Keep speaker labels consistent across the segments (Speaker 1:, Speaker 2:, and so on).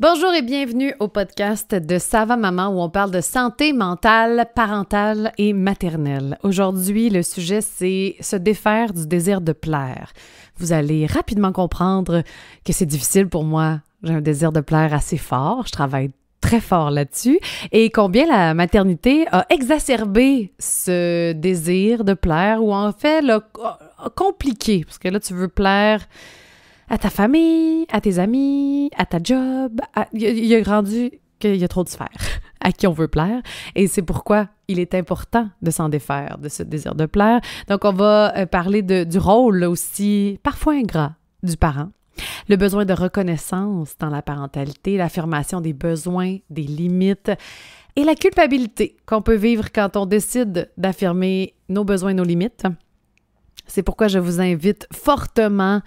Speaker 1: Bonjour et bienvenue au podcast de Sava Maman où on parle de santé mentale, parentale et maternelle. Aujourd'hui, le sujet c'est se défaire du désir de plaire. Vous allez rapidement comprendre que c'est difficile pour moi. J'ai un désir de plaire assez fort, je travaille très fort là-dessus et combien la maternité a exacerbé ce désir de plaire ou en fait l'a compliqué parce que là tu veux plaire à ta famille, à tes amis, à ta job. il Il, a grandi qu'il y a trop de sphères à qui on veut plaire. Et c'est pourquoi il est important de s'en défaire de ce désir de plaire. Donc, on va euh, parler de, du rôle aussi, parfois ingrat, du parent. Le besoin de reconnaissance dans la parentalité, l'affirmation des besoins, des limites et la culpabilité qu'on peut vivre quand on décide d'affirmer nos besoins, nos limites. C'est pourquoi je vous invite fortement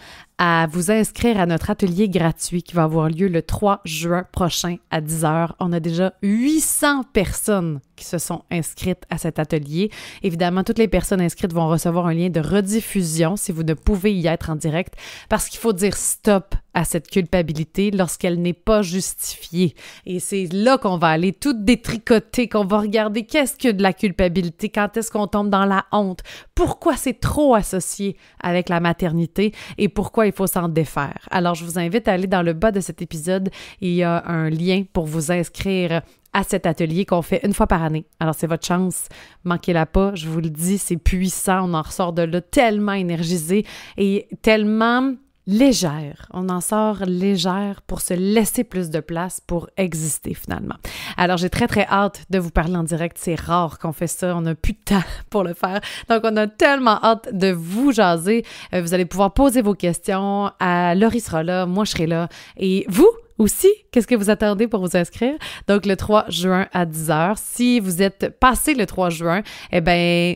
Speaker 1: à vous inscrire à notre atelier gratuit qui va avoir lieu le 3 juin prochain à 10h. On a déjà 800 personnes qui se sont inscrites à cet atelier. Évidemment, toutes les personnes inscrites vont recevoir un lien de rediffusion si vous ne pouvez y être en direct parce qu'il faut dire stop à cette culpabilité lorsqu'elle n'est pas justifiée. Et c'est là qu'on va aller tout détricoter, qu'on va regarder qu'est-ce que de la culpabilité, quand est-ce qu'on tombe dans la honte, pourquoi c'est trop associé avec la maternité et pourquoi il il faut s'en défaire. Alors, je vous invite à aller dans le bas de cet épisode. Il y a un lien pour vous inscrire à cet atelier qu'on fait une fois par année. Alors, c'est votre chance. Manquez-la pas. Je vous le dis, c'est puissant. On en ressort de là tellement énergisé et tellement légère. On en sort légère pour se laisser plus de place pour exister finalement. Alors j'ai très très hâte de vous parler en direct. C'est rare qu'on fait ça. On n'a plus de temps pour le faire. Donc on a tellement hâte de vous jaser. Euh, vous allez pouvoir poser vos questions. À Laurie sera là, moi je serai là. Et vous, aussi, qu'est-ce que vous attendez pour vous inscrire? Donc, le 3 juin à 10h. Si vous êtes passé le 3 juin, eh bien,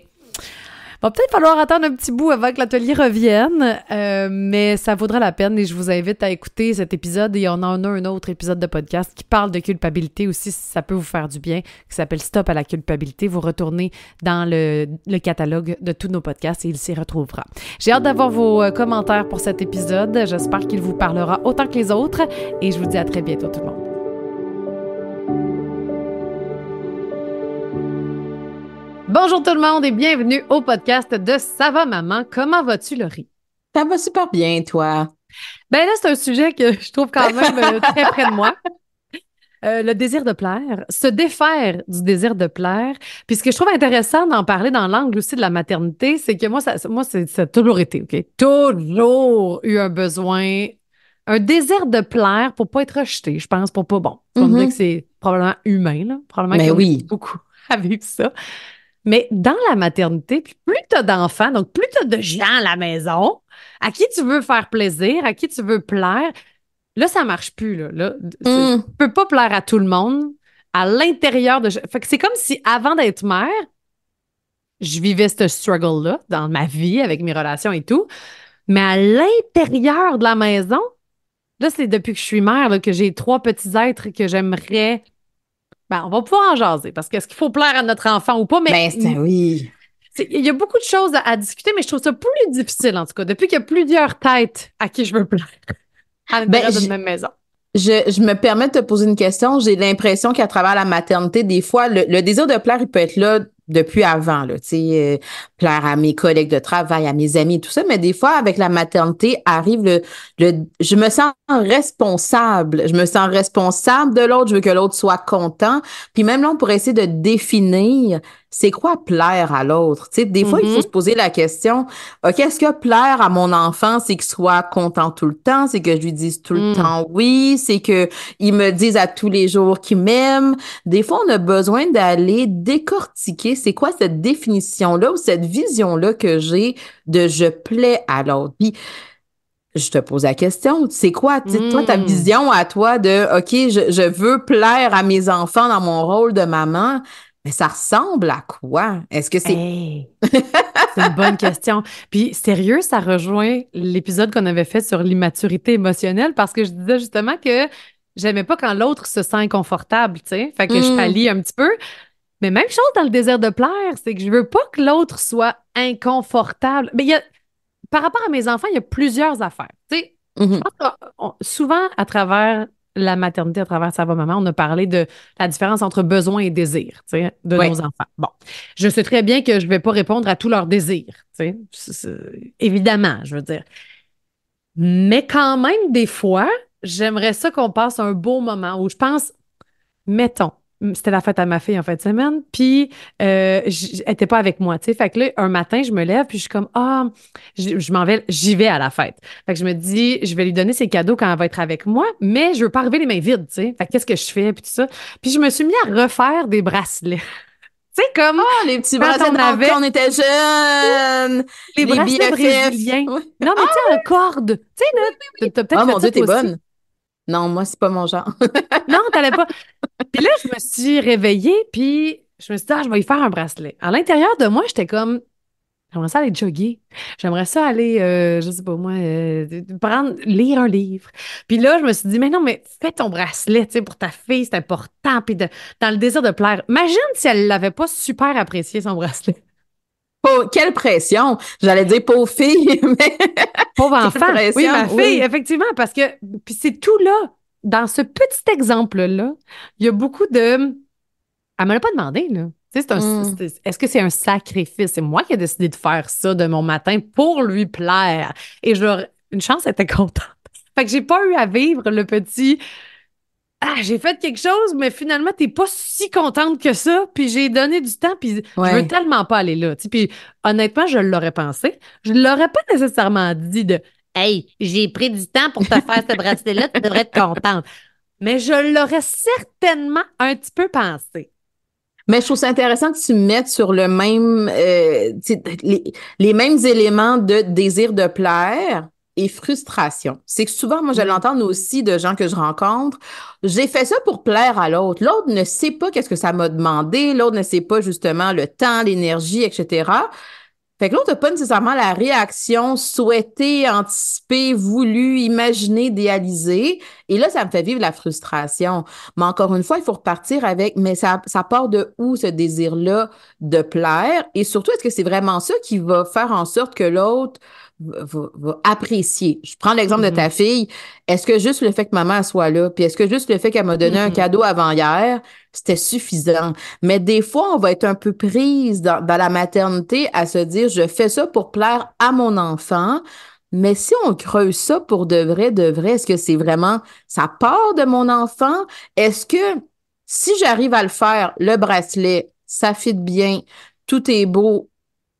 Speaker 1: va peut-être falloir attendre un petit bout avant que l'atelier revienne, euh, mais ça vaudra la peine et je vous invite à écouter cet épisode et on en a un autre épisode de podcast qui parle de culpabilité aussi, si ça peut vous faire du bien, qui s'appelle Stop à la culpabilité. Vous retournez dans le, le catalogue de tous nos podcasts et il s'y retrouvera. J'ai hâte d'avoir vos euh, commentaires pour cet épisode. J'espère qu'il vous parlera autant que les autres et je vous dis à très bientôt tout le monde. Bonjour tout le monde et bienvenue au podcast de Ça va maman. Comment vas-tu, Laurie? Ça va super bien, toi. Ben là, c'est un sujet que je trouve quand même très près de moi. Euh, le désir de plaire, se défaire du désir de plaire. Puis ce que je trouve intéressant d'en parler dans l'angle aussi de la maternité, c'est que moi, ça, moi, c'est toujours été, OK? Toujours eu un besoin, un désir de plaire pour pas être rejeté, je pense, pour pas bon. On mhm. que c'est probablement humain, là. Probablement Mais ben oui. beaucoup avec ça. Mais dans la maternité, plus tu as d'enfants, donc plus tu as de gens à la maison, à qui tu veux faire plaisir, à qui tu veux plaire, là, ça marche plus. Là, là. Hmm. peux pas plaire à tout le monde à l'intérieur de. Fait que c'est comme si avant d'être mère, je vivais ce struggle-là dans ma vie avec mes relations et tout. Mais à l'intérieur de la maison, là, c'est depuis que je suis mère que j'ai trois petits êtres que j'aimerais ben, on va pouvoir en jaser parce qu'est-ce qu'il faut plaire à notre enfant ou pas, mais. Ben, c'est oui. Il y a beaucoup de choses à, discuter, mais je trouve ça plus difficile, en tout cas, depuis qu'il y a plusieurs têtes à qui je veux plaire à l'intérieur ben, de même maison. Je, me permets
Speaker 2: de te poser une question. J'ai l'impression qu'à travers la maternité, des fois, le, le, désir de plaire, il peut être là depuis avant, là, euh, plaire à mes collègues de travail, à mes amis, tout ça. Mais des fois, avec la maternité, arrive le, le je me sens responsable. Je me sens responsable de l'autre. Je veux que l'autre soit content. Puis même là, on pourrait essayer de définir c'est quoi plaire à l'autre? Tu des fois, il faut mm-hmm. se poser la question, quest ce que plaire à mon enfant, c'est qu'il soit content tout le temps, c'est que je lui dise tout le mm. temps oui, c'est que il me dise à tous les jours qu'il m'aime. Des fois, on a besoin d'aller décortiquer, c'est quoi cette définition-là ou cette vision-là que j'ai de je plais à l'autre. Puis, je te pose la question, c'est quoi, toi, ta mm. vision à toi de, OK, je, je, veux plaire à mes enfants dans mon rôle de maman, mais ça ressemble à
Speaker 1: quoi? Est-ce que c'est. c'est une bonne question. Puis, sérieux, ça rejoint l'épisode qu'on avait fait sur l'immaturité émotionnelle parce que je disais justement que j'aimais pas quand l'autre se sent inconfortable, tu sais. Fait que je hmm. pallie un petit peu. Mais même chose dans le désir de plaire, c'est que je veux pas que l'autre soit inconfortable. Mais il y a, par rapport à mes enfants, il y a plusieurs affaires. Tu sais, mm-hmm. souvent à travers la maternité à travers sa voix maman, on a parlé de la différence entre besoin et désir de nos enfants. Bon, je sais très bien que je ne vais pas répondre à tous leurs désirs, tu sais évidemment, je veux dire. Mais quand même, des fois, j'aimerais ça qu'on passe un beau moment où je pense, mettons, c'était la fête à ma fille en fin de semaine, puis euh, elle n'était pas avec moi, tu sais. Fait que là, un matin, je me lève, puis je suis comme, ah, je, m'en vais, j'y vais à la fête. Fait que je me dis, je vais lui donner ses cadeaux quand elle va être avec moi, mais je veux pas arriver les mains vides, tu sais. Fait qu'est-ce que je fais, puis tout ça. Puis je me suis mis à refaire des bracelets. tu sais, comme. Ah,
Speaker 2: les petits bracelets qu'on avait... on était jeunes.
Speaker 1: Les, les bracelets Non, mais tu sais, en ah, corde. Tu sais, là, t'as peut-être. Ah, mon Dieu, t'es bonne. Non, moi, c'est pas mon genre. non, t'allais pas. Puis là, je me suis réveillée, puis je me suis dit, ah, je vais y faire un bracelet. À l'intérieur de moi, j'étais comme, J'aimerais ça aller jogger. J'aimerais ça aller, euh, je sais pas moi, euh, prendre, lire un livre. Puis là, je me suis dit, mais non, mais fais ton bracelet, tu sais, pour ta fille, c'est important. Puis dans le désir de plaire. Imagine si elle l'avait pas super apprécié, son bracelet quelle pression! J'allais dire pauvre fille, mais. Pauvre enfant. oui, ma fille, effectivement, parce que. Puis c'est tout là. Dans ce petit exemple-là, il y a beaucoup de. Elle me l'a pas demandé, là. Hmm. Est-ce que c'est un sacrifice? C'est moi qui ai décidé de faire ça de mon matin pour lui plaire. Et je, une chance, elle était contente. Fait que j'ai pas eu à vivre le petit ah, j'ai fait quelque chose, mais finalement, t'es pas si contente que ça, puis j'ai donné du temps, puis je veux tellement pas aller là. honnêtement, je l'aurais pensé. Je l'aurais pas nécessairement dit de Hey, j'ai pris du temps pour te faire ce bracelet-là, tu devrais être contente. Mais je l'aurais certainement un petit peu pensé. Mais je trouve ça intéressant que tu mettes sur
Speaker 2: le même euh, les, les mêmes éléments de désir de plaire et frustration. C'est que souvent, moi, je l'entends aussi de gens que je rencontre. J'ai fait ça pour plaire à l'autre. L'autre ne sait pas qu'est-ce que ça m'a demandé. L'autre ne sait pas justement le temps, l'énergie, etc. Fait que l'autre n'a pas nécessairement la réaction souhaitée, anticipée, voulue, imaginée, idéalisée. Et là, ça me fait vivre la frustration. Mais encore une fois, il faut repartir avec, mais ça, ça part de où ce désir-là de plaire? Et surtout, est-ce que c'est vraiment ça qui va faire en sorte que l'autre va, apprécier. Je prends l'exemple de ta mm-hmm. fille. Est-ce que juste le fait que maman soit là, puis est-ce que juste le fait qu'elle m'a donné un mm-hmm. cadeau avant hier, c'était suffisant? Mais des fois, on va être un peu prise dans, dans la maternité à se dire, je fais ça pour plaire à mon enfant. Mais si on creuse ça pour de vrai, de vrai, est-ce que c'est vraiment ça part de mon enfant? Est-ce que si j'arrive à le faire, le bracelet, ça fit bien, tout est beau,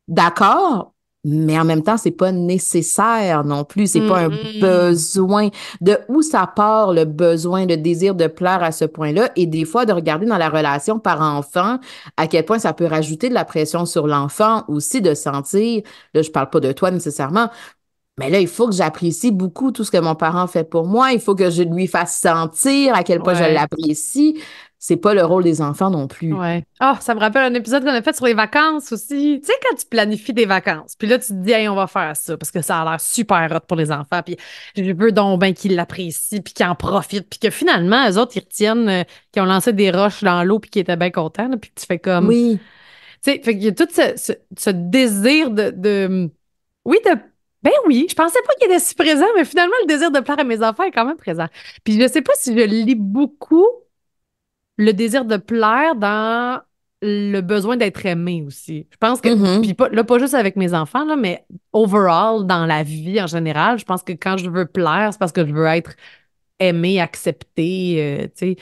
Speaker 2: d'accord, mais en même temps, c'est pas nécessaire non plus. C'est pas un mm-hmm. besoin. De où ça part le besoin, le désir de plaire à ce point-là? Et des fois, de regarder dans la relation par enfant à quel point ça peut rajouter de la pression sur l'enfant aussi de sentir, là, je parle pas de toi nécessairement, mais là, il faut que j'apprécie beaucoup tout ce que mon parent fait pour moi. Il faut que je lui fasse sentir à quel point je l'apprécie c'est pas le rôle des enfants non plus. Ouais.
Speaker 1: Ah, ça me rappelle un épisode qu'on a fait sur les vacances aussi. Tu sais, quand tu planifies des vacances, puis là, tu te dis, hey, on va faire ça, parce que ça a l'air super hot pour les enfants, puis je veux donc bien qu'ils l'apprécient, puis qu'ils en profitent, puis que finalement, eux autres, ils retiennent, qui euh, qu'ils ont lancé des roches dans l'eau, puis qu'ils étaient bien contents, puis tu fais comme. Oui. Tu sais, il y a tout ce, désir de, de. Oui, de ben oui, je pensais pas qu'il était si présent, mais finalement, le désir de plaire à mes enfants est quand même présent. Puis je sais pas si je lis beaucoup le désir de plaire dans le besoin d'être aimé aussi. Je pense que, mm-hmm. pas, là, pas juste avec mes enfants, là, mais overall, dans la vie en général, je pense que quand je veux plaire, c'est parce que je veux être aimé, accepté, euh, tu sais.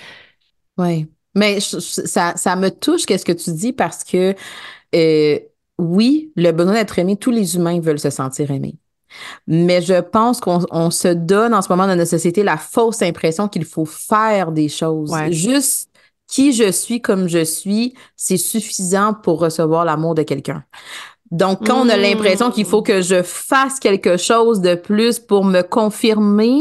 Speaker 1: Oui. Mais ça, me touche qu'est-ce que tu dis parce que,
Speaker 2: euh, oui, le besoin d'être aimé, tous les humains veulent se sentir aimés. Mais je pense qu'on se donne en ce moment dans notre société la fausse impression qu'il faut faire des choses. Juste qui je suis comme je suis, c'est suffisant pour recevoir l'amour de quelqu'un. Donc, quand on a l'impression qu'il faut mmh. que je fasse quelque chose de plus pour me confirmer,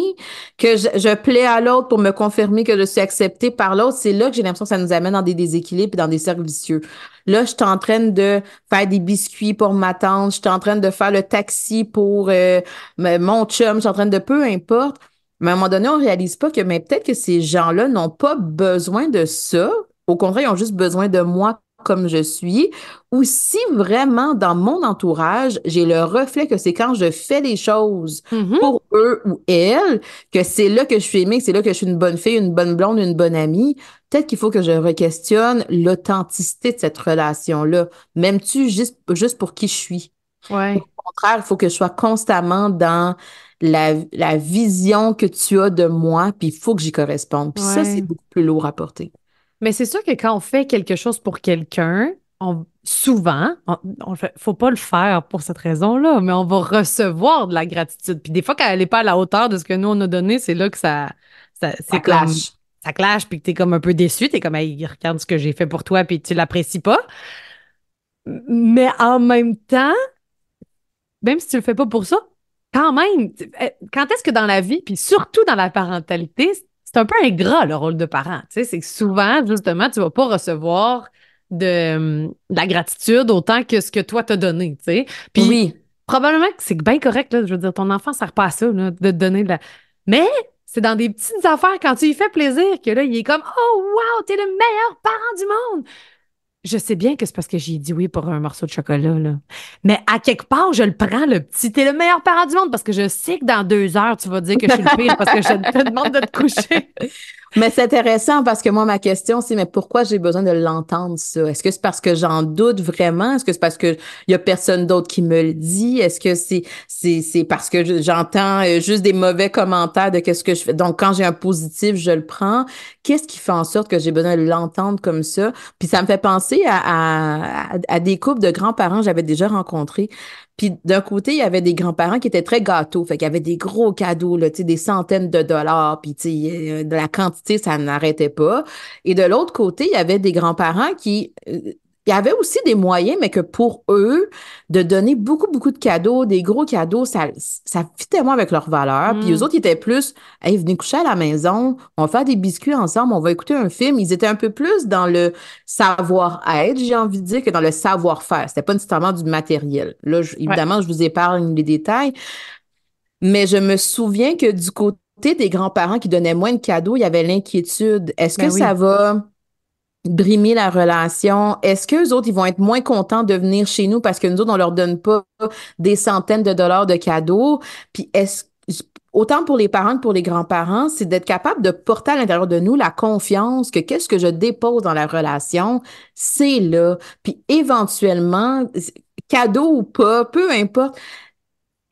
Speaker 2: que je, plais à l'autre pour me confirmer que je suis acceptée par l'autre, c'est là que j'ai l'impression que ça nous amène dans des déséquilibres et dans des cercles vicieux. Là, je suis en train de faire des biscuits pour ma tante, je suis en train de faire le taxi pour euh, mon chum, je suis en train de peu importe mais à un moment donné, on réalise pas que mais peut-être que ces gens-là n'ont pas besoin de ça. Au contraire, ils ont juste besoin de moi comme je suis, ou si vraiment dans mon entourage, j'ai le reflet que c'est quand je fais les choses mm-hmm. pour eux ou elles, que c'est là que je suis aimée, que c'est là que je suis une bonne fille, une bonne blonde, une bonne amie, peut-être qu'il faut que je requestionne l'authenticité de cette relation-là. même tu juste, juste pour qui je suis? Au contraire, il faut que je sois constamment dans la, vision que tu as de moi, puis il faut que j'y corresponde. Puis ça, c'est beaucoup plus lourd à porter.
Speaker 1: Mais c'est sûr que quand on fait quelque chose pour quelqu'un, on, souvent, on ne faut pas le faire pour cette raison-là, mais on va recevoir de la gratitude. Puis des fois, quand elle n'est pas à la hauteur de ce que nous, on a donné, c'est là que ça, ça, clash. ça clash, puis que tu es comme un peu déçu, tu es comme, hey, regarde ce que j'ai fait pour toi, puis tu l'apprécies pas. Mais en même temps, même si tu le fais pas pour ça, quand même, euh, quand est-ce que dans la vie, puis surtout dans la parentalité, c'est un peu ingrat le rôle de parent. Tu sais, c'est souvent, justement, tu ne vas pas recevoir hum, de, la gratitude autant que ce que toi t'as donné. Tu sais. Puis probablement que c'est bien correct, là, je veux dire, ton enfant ne sert pas à ça, là, de te donner de la. Mais c'est dans des petites affaires, quand tu lui fais plaisir, que là, il est comme Oh, wow, t'es le meilleur parent du monde. Je sais bien que c'est parce que j'ai dit oui pour un morceau de chocolat, là. Mais à quelque part, je le prends, le petit. T'es le meilleur parent du monde parce que je sais que dans deux heures, tu vas dire que je suis le pire parce que je te demande de te coucher. Mais c'est intéressant
Speaker 2: parce que moi, ma question, c'est mais pourquoi j'ai besoin de l'entendre, ça? Est-ce que c'est parce que j'en doute vraiment? Est-ce que c'est parce qu'il y a personne d'autre qui me le dit? Est-ce que c'est, c'est, c'est parce que j'entends euh, juste des mauvais commentaires de qu'est-ce que je fais? Donc, quand j'ai un positif, je le prends. Qu'est-ce qui fait en sorte que j'ai besoin de l'entendre comme ça? Puis ça me fait penser à, à, à des couples de grands-parents que j'avais déjà rencontrés puis d'un côté, il y avait des grands-parents qui étaient très gâteaux, fait qu'il y avait des gros cadeaux, là, des centaines de dollars, puis euh, de la quantité, ça n'arrêtait pas. Et de l'autre côté, il y avait des grands-parents qui euh, il y avait aussi des moyens, mais que pour eux, de donner beaucoup, beaucoup de cadeaux, des gros cadeaux, ça, ça fitait moins avec leur valeur. Puis hmm. eux autres, ils étaient plus, hey, venez coucher à la maison, on va faire des biscuits ensemble, on va écouter un film. Ils étaient un peu plus dans le savoir-être, j'ai envie de dire, que dans le savoir-faire. C'était pas nécessairement du matériel. Là, évidemment, je vous épargne les détails. Mais je me souviens que du côté des grands-parents qui donnaient moins de cadeaux, il y avait l'inquiétude. Est-ce ben que ça va brimer la relation, est-ce que les autres, ils vont être moins contents de venir chez nous parce que nous autres, on leur donne pas des centaines de dollars de cadeaux? Puis est-ce Autant pour les parents que pour les grands-parents, c'est d'être capable de porter à l'intérieur de nous la confiance que qu'est-ce que je dépose dans la relation, c'est là. Puis éventuellement, cadeau ou pas, peu importe,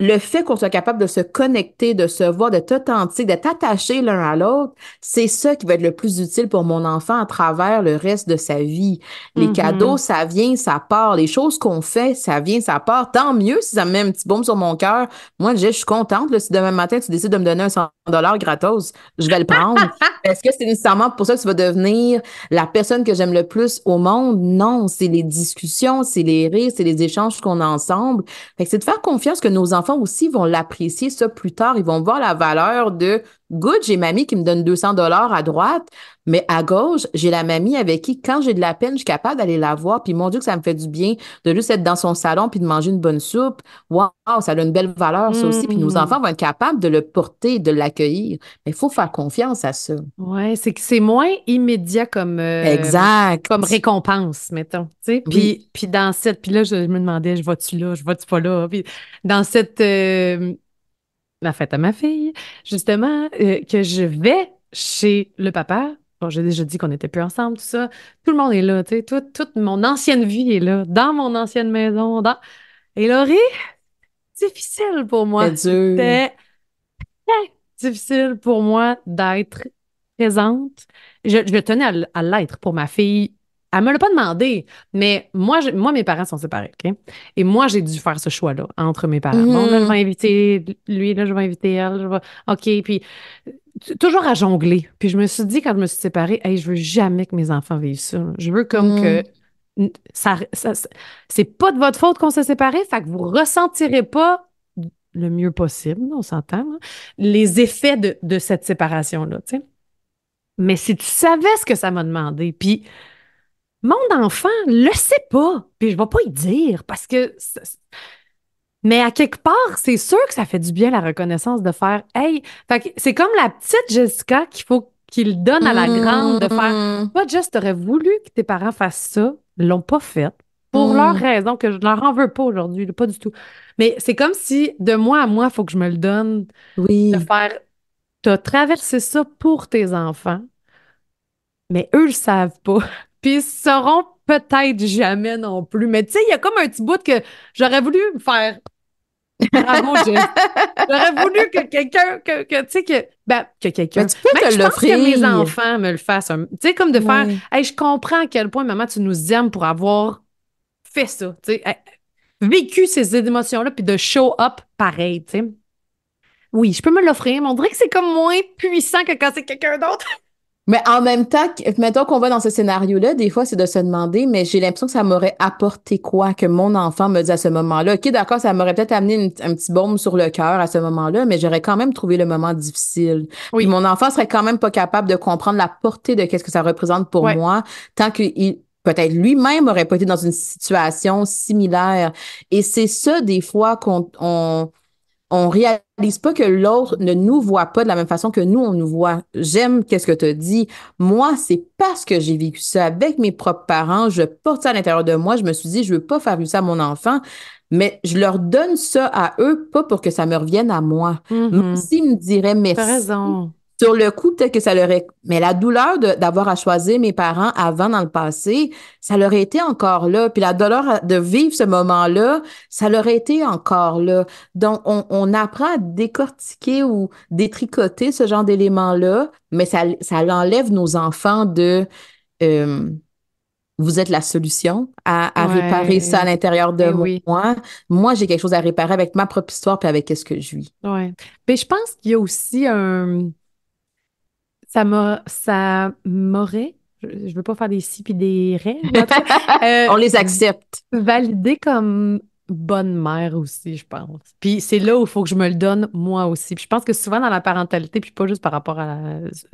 Speaker 2: le fait qu'on soit capable de se connecter, de se voir, d'être authentique, d'être attaché l'un à l'autre, c'est ça qui va être le plus utile pour mon enfant à travers le reste de sa vie. Les mm-hmm. cadeaux, ça vient, ça part. Les choses qu'on fait, ça vient, ça part. Tant mieux si ça met un petit baume sur mon cœur. Moi, je suis contente si demain matin, tu décides de me donner un dollars gratos, je vais le prendre. Est-ce que c'est nécessairement pour ça que tu vas devenir la personne que j'aime le plus au monde? Non, c'est les discussions, c'est les rires, c'est les échanges qu'on a ensemble. Fait c'est de faire confiance que nos enfants aussi vont l'apprécier ça plus tard. Ils vont voir la valeur de good, j'ai mamie qui me donne 200 dollars à droite, mais à gauche, j'ai la mamie avec qui, quand j'ai de la peine, je suis capable d'aller la voir. Puis mon Dieu, que ça me fait du bien de juste être dans son salon puis de manger une bonne soupe. Waouh, ça a une belle valeur, ça aussi. puis nos mm. enfants vont être capables de le porter, de l'accueillir. Mais il faut faire confiance à ça.
Speaker 1: Oui, c'est que c'est moins immédiat comme, euh, exact. comme récompense, mettons. Puis, puis dans cette, puis là, je, me demandais, je vois-tu là, je vois-tu pas là. Puis dans cette. Euh, la fête à ma fille, justement, euh, que je vais chez le papa. Bon, j'ai déjà dit qu'on n'était plus ensemble, tout ça. Tout le monde est là, tu sais. toute mon ancienne vie est là, dans mon ancienne maison. Dans... Et Laurie, difficile pour moi. C'était difficile pour moi d'être présente. Je, je tenais à, l'être pour ma fille elle me l'a pas demandé, mais moi, moi, mes parents sont séparés, OK? Et moi, j'ai dû faire ce choix-là entre mes parents. Bon, là, je mm. vais inviter lui, là, je vais inviter elle, je vais... OK, puis toujours à jongler. Puis je me suis dit, quand je me suis séparée, hey, je veux jamais que mes enfants vivent ça. Je veux comme que mm. ça, ça c'est pas de votre faute qu'on s'est séparés, fait que vous ressentirez pas le mieux possible, on s'entend, hein, les effets de, de cette séparation-là, tu sais. Mais si tu savais ce que ça m'a demandé, puis mon enfant le sait pas, puis je vais pas y dire parce que. Mais à quelque part, c'est sûr que ça fait du bien la reconnaissance de faire Hey, c'est comme la petite Jessica qu'il faut qu'il donne à la grande de faire mm-hmm. Toi, Jess, aurais voulu que tes parents fassent ça, l'ont pas fait pour mm. leur raison, que je ne leur en veux pas aujourd'hui, pas du tout. Mais c'est comme si de moi à moi, il faut que je me le donne de faire T'as traversé ça pour tes enfants, mais eux ne le savent pas puis ils sauront peut-être jamais non plus. Mais tu sais, il y a comme un petit bout que j'aurais voulu me faire. Ah, j'aurais voulu que quelqu'un, que, tu sais, que, ben, que quelqu'un. tu peux te Que mes enfants me le fassent. Tu sais, comme de faire, hey, je comprends à quel point, maman, tu nous aimes pour avoir fait ça. Tu sais, vécu ces émotions-là, puis de show up pareil, tu sais. Oui, je peux me l'offrir, mais on dirait que c'est comme moins puissant que quand c'est quelqu'un d'autre. Mais en même
Speaker 2: temps, mettons qu'on va dans ce scénario-là, des fois, c'est de se demander, mais j'ai l'impression que ça m'aurait apporté quoi que mon enfant me dise à ce moment-là. OK, d'accord, ça m'aurait peut-être amené une, un petit baume sur le cœur à ce moment-là, mais j'aurais quand même trouvé le moment difficile. Oui. mon enfant serait quand même pas capable de comprendre la portée de qu'est-ce que ça représente pour moi tant qu'il peut-être lui-même aurait pas été dans une situation similaire. Et c'est ça, des fois, qu'on on, on réalise pas que l'autre ne nous voit pas de la même façon que nous, on nous voit. J'aime qu'est-ce que tu as dit. Moi, c'est parce que j'ai vécu ça avec mes propres parents. Je porte ça à l'intérieur de moi. Je me suis dit, je veux pas faire ça à mon enfant. Mais je leur donne ça à eux, pas pour que ça me revienne à moi. Mm-hmm. S'ils me diraient merci. Sur le coup, peut-être que ça leur est... Mais la douleur d'avoir à choisir mes parents avant dans le passé, ça leur été encore là. Puis la douleur de vivre ce moment-là, ça leur était encore là. Donc, on, apprend à décortiquer ou détricoter ce genre d'éléments-là, mais ça, ça l'enlève nos enfants de... Euh, vous êtes la solution à, réparer ça à l'intérieur de eh moi. Moi, j'ai quelque chose à réparer avec ma propre histoire puis avec ce que je vis.
Speaker 1: Oui. Mais je pense qu'il y a aussi un ça m'a, ça m'aurait, je veux pas faire des si puis des rêves euh, On les accepte. Valider comme bonne mère aussi, je pense. Puis c'est là où il faut que je me le donne moi aussi. Puis je pense que souvent dans la parentalité, puis pas juste par rapport à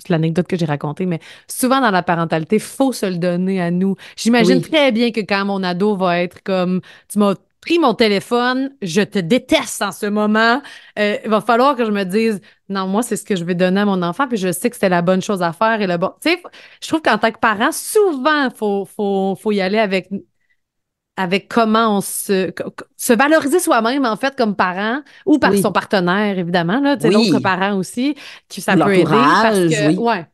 Speaker 1: l'anecdote que j'ai racontée, mais souvent dans la parentalité, faut se le donner à nous. J'imagine très bien que quand mon ado va être comme tu m'as pris mon téléphone, je te déteste en ce moment. Euh, il va falloir que je me dise non, moi, c'est ce que je vais donner à mon enfant, puis je sais que c'est la bonne chose à faire et le bon. Tu sais, je trouve qu'en tant que parent, souvent, il faut, faut, faut, y aller avec, avec comment on se, se valoriser soi-même, en fait, comme parent ou par son partenaire, évidemment, là, tu sais, parents aussi, qui ça peut aider. Parce que, ouais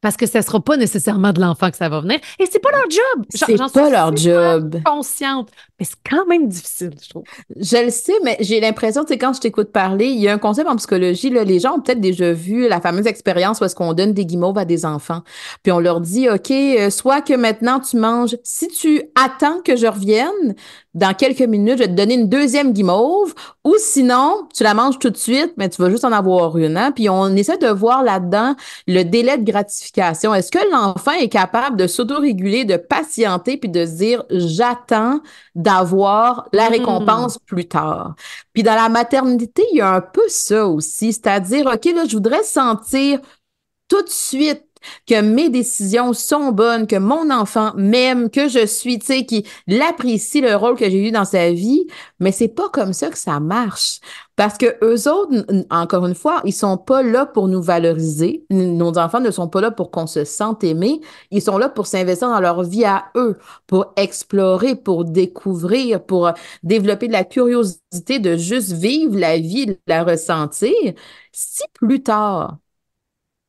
Speaker 1: parce que ce ne sera pas nécessairement de l'enfant que ça va venir. Et c'est pas leur job. C'est pas leur job. Consciente.
Speaker 2: Mais c'est quand même difficile, je trouve. Je le sais, mais j'ai l'impression, tu quand je t'écoute parler, il y a un concept en psychologie, là, les gens ont peut-être déjà vu la fameuse expérience où est-ce qu'on donne des guimauves à des enfants, puis on leur dit, OK, euh, soit que maintenant tu manges, si tu attends que je revienne, dans quelques minutes, je vais te donner une deuxième guimauve, ou sinon, tu la manges tout de suite, mais tu vas juste en avoir une. Hein. Puis on essaie de voir là-dedans le délai de gratification. Est-ce que l'enfant est capable de s'autoréguler, de patienter, puis de se dire, j'attends d'avoir la mm. récompense plus tard. Puis dans la maternité, il y a un peu ça aussi, c'est-à-dire, OK, là, je voudrais sentir tout de suite que mes décisions sont bonnes, que mon enfant m'aime, que je suis, tu sais, qui l'apprécie le rôle que j'ai eu dans sa vie, mais c'est pas comme ça que ça marche. Parce que eux autres, encore une fois, ils sont pas là pour nous valoriser. Nos enfants ne sont pas là pour qu'on se sente aimé. Ils sont là pour s'investir dans leur vie à eux, pour explorer, pour découvrir, pour euh, développer de la curiosité de juste vivre la vie, la ressentir. Si plus tard,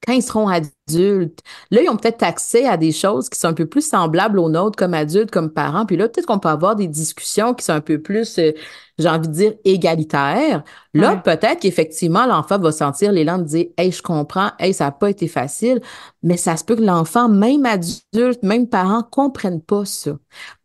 Speaker 2: quand ils seront adultes, là, ils ont peut-être accès à des choses qui sont un peu plus semblables aux nôtres comme adultes, comme parents. Puis là, peut-être qu'on peut avoir des discussions qui sont un peu plus, euh, j'ai envie de dire, égalitaires. Là, peut-être qu'effectivement, l'enfant va sentir l'élan de dire Hey, je comprends, hey, ça n'a pas été facile. Mais ça se peut que l'enfant, même adulte, même parent, comprenne pas ça.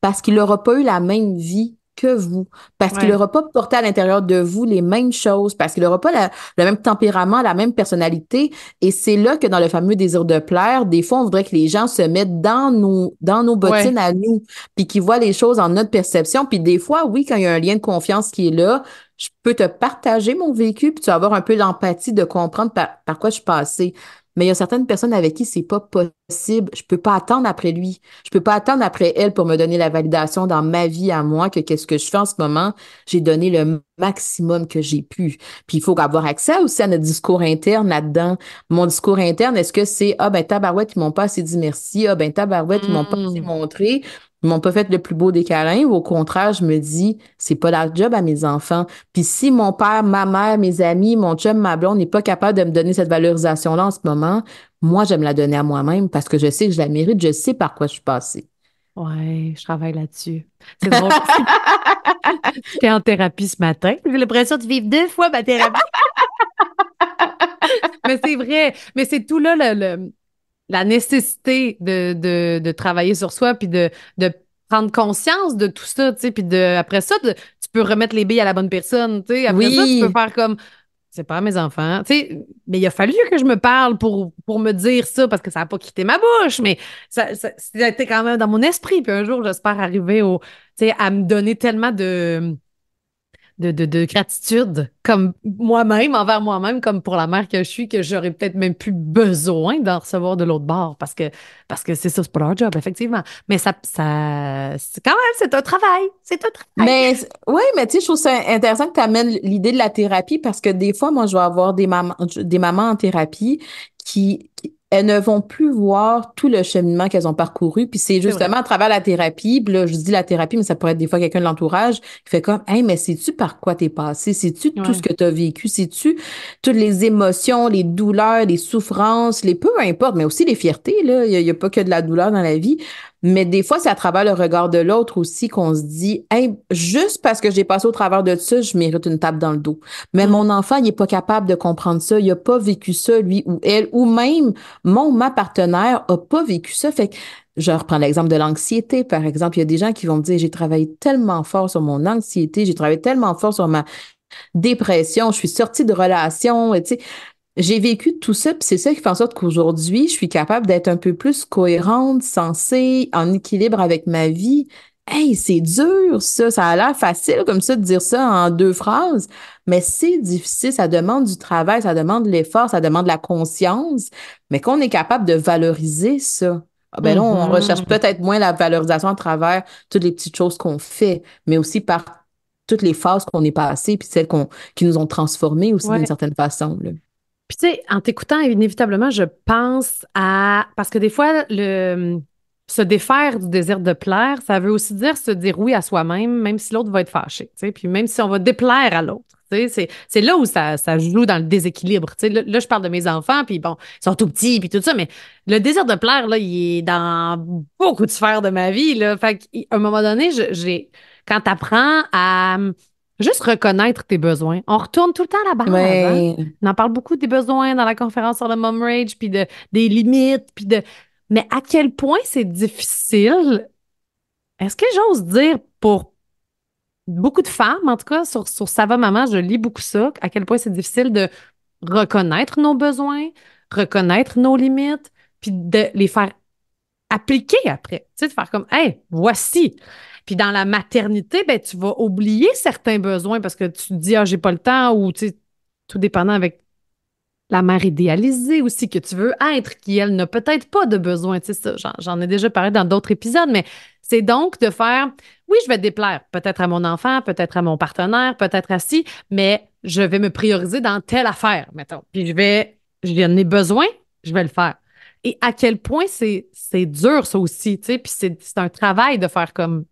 Speaker 2: Parce qu'il n'aura pas eu la même vie vous, parce qu'il n'aura pas porté à l'intérieur de vous les mêmes choses, parce qu'il n'aura pas le même tempérament, la même personnalité. Et c'est là que dans le fameux désir de plaire, des fois, on voudrait que les gens se mettent dans nos, dans nos bottines à nous, puis qu'ils voient les choses en notre perception. Puis des fois, oui, quand il y a un lien de confiance qui est là, je peux te partager mon vécu, puis tu vas avoir un peu l'empathie de comprendre par, par quoi je suis passée mais il y a certaines personnes avec qui c'est pas possible. Je peux pas attendre après lui. Je peux pas attendre après elle pour me donner la validation dans ma vie à moi que qu'est-ce que je fais en ce moment, j'ai donné le maximum que j'ai pu. Puis il faut avoir accès aussi à notre discours interne là-dedans. Mon discours interne, est-ce que c'est ah ben tabarouette ils m'ont pas assez dit merci, ah ben tabarouette ils m'ont pas assez hmm. montré, ils m'ont pas fait le plus beau des câlins ou au contraire, je me dis, c'est pas leur job à mes enfants. Puis si mon père, ma mère, mes amis, mon chum, ma blonde n'est pas capable de me donner cette valorisation-là en ce moment, moi, je vais me la donner à moi-même parce que je sais
Speaker 1: que je la mérite, je sais par quoi je suis passée. Ouais, je travaille là-dessus. C'est drôle. J'étais en thérapie ce matin. J'ai l'impression de vivre deux fois ma thérapie. mais c'est vrai. Mais c'est tout là le la nécessité de, travailler sur soi, puis de, de prendre conscience de tout ça, tu sais, puis de, après ça, tu peux remettre les billes à la bonne personne, tu sais, après ça, tu peux faire comme, c'est pas mes enfants, tu sais, mais il a fallu que je me parle pour, pour me dire ça, parce que ça n'a pas quitté ma bouche, mais ça, ça, a été quand même dans mon esprit, puis un jour, j'espère arriver au, tu sais, à me donner tellement de de, de, de gratitude comme moi-même, envers moi-même, comme pour la mère que je suis, que j'aurais peut-être même plus besoin d'en recevoir de l'autre bord parce que parce que c'est ça, c'est pas leur job, effectivement. Mais ça, ça quand même, c'est un travail. C'est un
Speaker 2: travail. Mais oui, mais tu sais, je trouve ça intéressant que tu amènes l'idée de la thérapie parce que des fois, moi, je vais avoir des mamans, des mamans en thérapie qui elles ne vont plus voir tout le cheminement qu'elles ont parcouru. Puis c'est justement à travers la thérapie, puis là, je dis la thérapie, mais ça pourrait être des fois quelqu'un de l'entourage qui fait comme Hey, mais sais-tu par quoi t'es passé? Sais-tu tout ce que t'as vécu? Sais-tu toutes les émotions, les douleurs, les souffrances, les peu importe, mais aussi les fiertés, là. Il n'y a, pas que de la douleur dans la vie. Mais des fois, c'est à travers le regard de l'autre aussi qu'on se dit, juste parce que j'ai passé au travers de ça, je mérite une tape dans le dos. Mais mm. mon enfant, il n'est pas capable de comprendre ça. Il n'a pas vécu ça, lui ou elle, ou même mon, ma partenaire n'a pas vécu ça. Fait je reprends l'exemple de l'anxiété, par exemple. Il y a des gens qui vont me dire, j'ai travaillé tellement fort sur mon anxiété, j'ai travaillé tellement fort sur ma dépression, je suis sortie de relation, tu j'ai vécu tout ça, puis c'est ça qui fait en sorte qu'aujourd'hui, je suis capable d'être un peu plus cohérente, sensée, en équilibre avec ma vie. Hey, c'est dur, ça. Ça a l'air facile comme ça de dire ça en deux phrases, mais c'est difficile. Ça demande du travail, ça demande de l'effort, ça demande de la conscience. Mais qu'on est capable de valoriser ça. Ah, ben là, on recherche mm-hmm. peut-être moins la valorisation à travers toutes les petites choses qu'on fait, mais aussi par toutes les phases qu'on est passées, puis celles qui nous ont transformées aussi d'une certaine façon.
Speaker 1: Puis tu sais, en t'écoutant, inévitablement, je pense à... Parce que des fois, le... se défaire du désir de plaire, ça veut aussi dire se dire oui à soi-même, même si l'autre va être fâché, tu sais, puis même si on va déplaire à l'autre. tu C'est, c'est là où ça, ça, joue dans le déséquilibre. Là, là, je parle de mes enfants, puis bon, ils sont tout petits, puis tout ça, mais le désir de plaire, là, il est dans beaucoup de sphères de ma vie. Là. Fait qu'à un moment donné, j'ai, quand tu apprends à Juste reconnaître tes besoins. On retourne tout le temps là-bas. Hein? On en parle beaucoup des besoins dans la conférence sur le mom rage, puis de, des limites, puis de. Mais à quel point c'est difficile? Est-ce que j'ose dire pour beaucoup de femmes, en tout cas, sur, sur Ça va maman, je lis beaucoup ça, à quel point c'est difficile de reconnaître nos besoins, reconnaître nos limites, puis de les faire appliquer après, tu sais, de faire comme, hey, voici. Puis dans la maternité, ben, tu vas oublier certains besoins parce que tu te dis, ah, j'ai pas le temps ou, tu sais, tout dépendant avec la mère idéalisée aussi que tu veux être, qui, elle, n'a peut-être pas de besoin, tu sais, j'en ai déjà parlé dans d'autres épisodes, mais c'est donc de faire, oui, je vais déplaire, peut-être à mon enfant, peut-être à mon partenaire, peut-être à si, mais je vais me prioriser dans telle affaire, mettons. Puis je vais, j'en ai besoin, je vais le faire. Et à quel point c'est c'est dur, ça aussi, tu sais, puis c'est, un travail de faire comme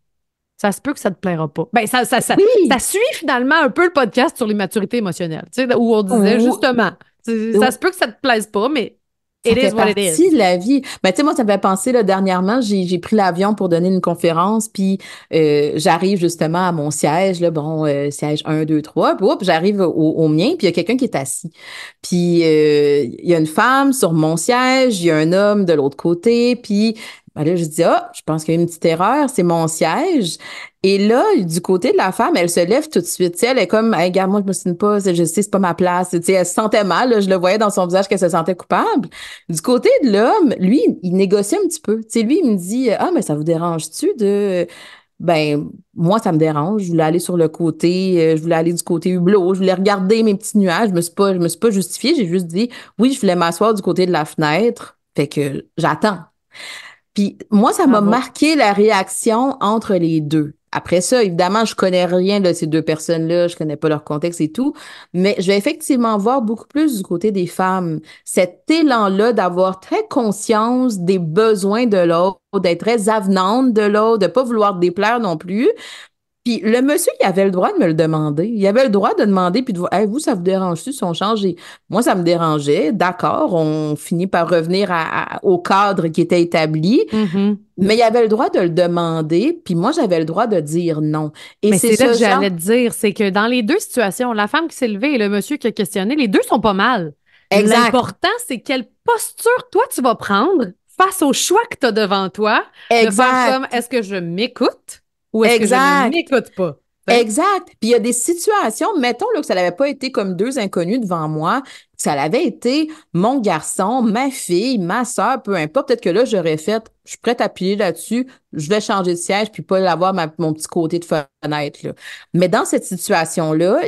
Speaker 1: ça se peut que ça te plaira pas. Ben, ça, ça, ça, ça suit finalement un peu le podcast sur les maturités émotionnelles, tu sais, où on disait justement, ça se peut que ça te plaise pas, mais de la
Speaker 2: vie. Ben, tu sais, moi, ça m'a penser là, dernièrement, j'ai pris l'avion pour donner une conférence, puis euh, j'arrive justement à mon siège, là, bon, euh, siège 1, 2, 3, puis j'arrive au, au, mien, puis il y a quelqu'un qui est assis. Puis euh, il y a une femme sur mon siège, il y a un homme de l'autre côté, puis ben je dis, ah, je pense qu'il y a une petite erreur, c'est mon siège. Et là, du côté de la femme, elle se lève tout de suite. elle est comme, hey, regarde, moi, je me signe pas, je sais, c'est pas ma place. elle se sentait mal, je le voyais dans son visage qu'elle se sentait coupable. Du côté de l'homme, lui, il négocie un petit peu. lui, il me dit, ah, mais ça vous dérange-tu de, ben moi ça me dérange je voulais aller sur le côté euh, je voulais aller du côté hublot je voulais regarder mes petits nuages je me suis pas je me suis pas justifiée j'ai juste dit oui je voulais m'asseoir du côté de la fenêtre fait que j'attends puis moi, ça ah m'a marqué la réaction entre les deux. Après ça, évidemment, je connais rien de ces deux personnes-là, je connais pas leur contexte et tout, mais je vais effectivement voir beaucoup plus du côté des femmes cet élan-là d'avoir très conscience des besoins de l'autre, d'être très avenante de l'autre, de pas vouloir déplaire non plus, puis le monsieur, il avait le droit de me le demander. Il avait le droit de demander, puis de voir, vous, ça vous dérange-tu si on change? moi, ça me dérangeait. D'accord, on finit par revenir au cadre qui était établi. Mm-hmm. Mais il avait le droit de le demander, puis moi, j'avais le droit de dire non. Et c'est ça ce que j'allais te
Speaker 1: dire, c'est que dans les deux situations, la femme qui s'est levée et le monsieur qui a questionné, les deux sont pas mal. L'important, c'est quelle posture toi tu vas prendre face au choix que tu as devant toi. Exact. est-ce que je m'écoute exact
Speaker 2: pas? Hein? Exact. Puis il y a des situations, mettons là, que ça n'avait pas été comme deux inconnus devant moi, que ça l'avait été mon garçon, ma fille, ma soeur, peu importe. Peut-être que là, j'aurais fait, je suis prête à piller là-dessus, je vais changer de siège puis pas avoir mon petit côté de fenêtre. Mais dans cette situation-là,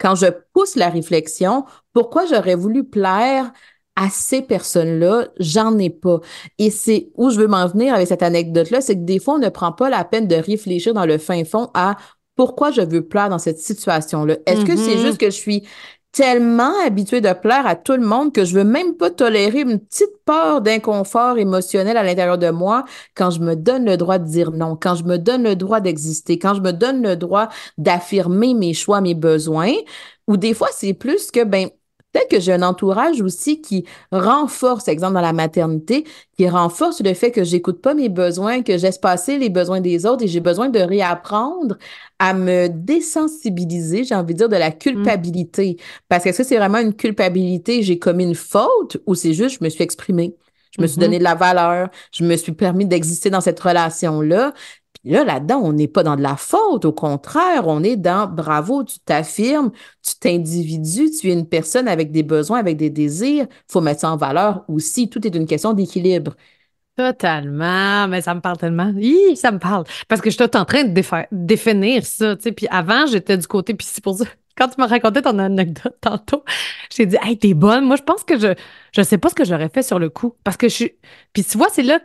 Speaker 2: quand je pousse la réflexion, pourquoi j'aurais voulu plaire à ces personnes-là, j'en ai pas. Et c'est où je veux m'en venir avec cette anecdote-là, c'est que des fois, on ne prend pas la peine de réfléchir dans le fin fond à pourquoi je veux plaire dans cette situation-là. Est-ce que c'est mm-hmm. juste que je suis tellement habituée de plaire à tout le monde que je veux même pas tolérer une petite peur d'inconfort émotionnel à l'intérieur de moi quand je me donne le droit de dire non, quand je me donne le droit d'exister, quand je me donne le droit d'affirmer mes choix, mes besoins. Ou des fois, c'est plus que, ben, Peut-être que j'ai un entourage aussi qui renforce, exemple dans la maternité, qui renforce le fait que j'écoute pas mes besoins, que j'ai les besoins des autres et j'ai besoin de réapprendre à me désensibiliser, j'ai envie de dire, de la mmh. culpabilité. Parce que est-ce que c'est vraiment une culpabilité, j'ai commis une faute ou c'est juste, je me suis exprimée? Je me suis mmh donné de la valeur, je me suis permis d'exister dans cette relation-là. Puis là, là-dedans, on n'est pas dans de la faute. Au contraire, on est dans bravo, tu t'affirmes, tu t'individues, tu es une personne avec des besoins, avec des désirs. Il faut mettre ça en valeur aussi. Tout est une question d'équilibre.
Speaker 1: Totalement, mais ça me parle tellement. Oui, ça me parle. Parce que je suis en train de définir ça, tu Puis avant, j'étais du côté, puis c'est pour ça, quand tu m'as raconté ton anecdote tantôt, j'ai dit Hey, t'es bonne. Moi, je pense que je je sais pas ce que j'aurais fait sur le coup. Parce que je suis. Puis tu vois, c'est là que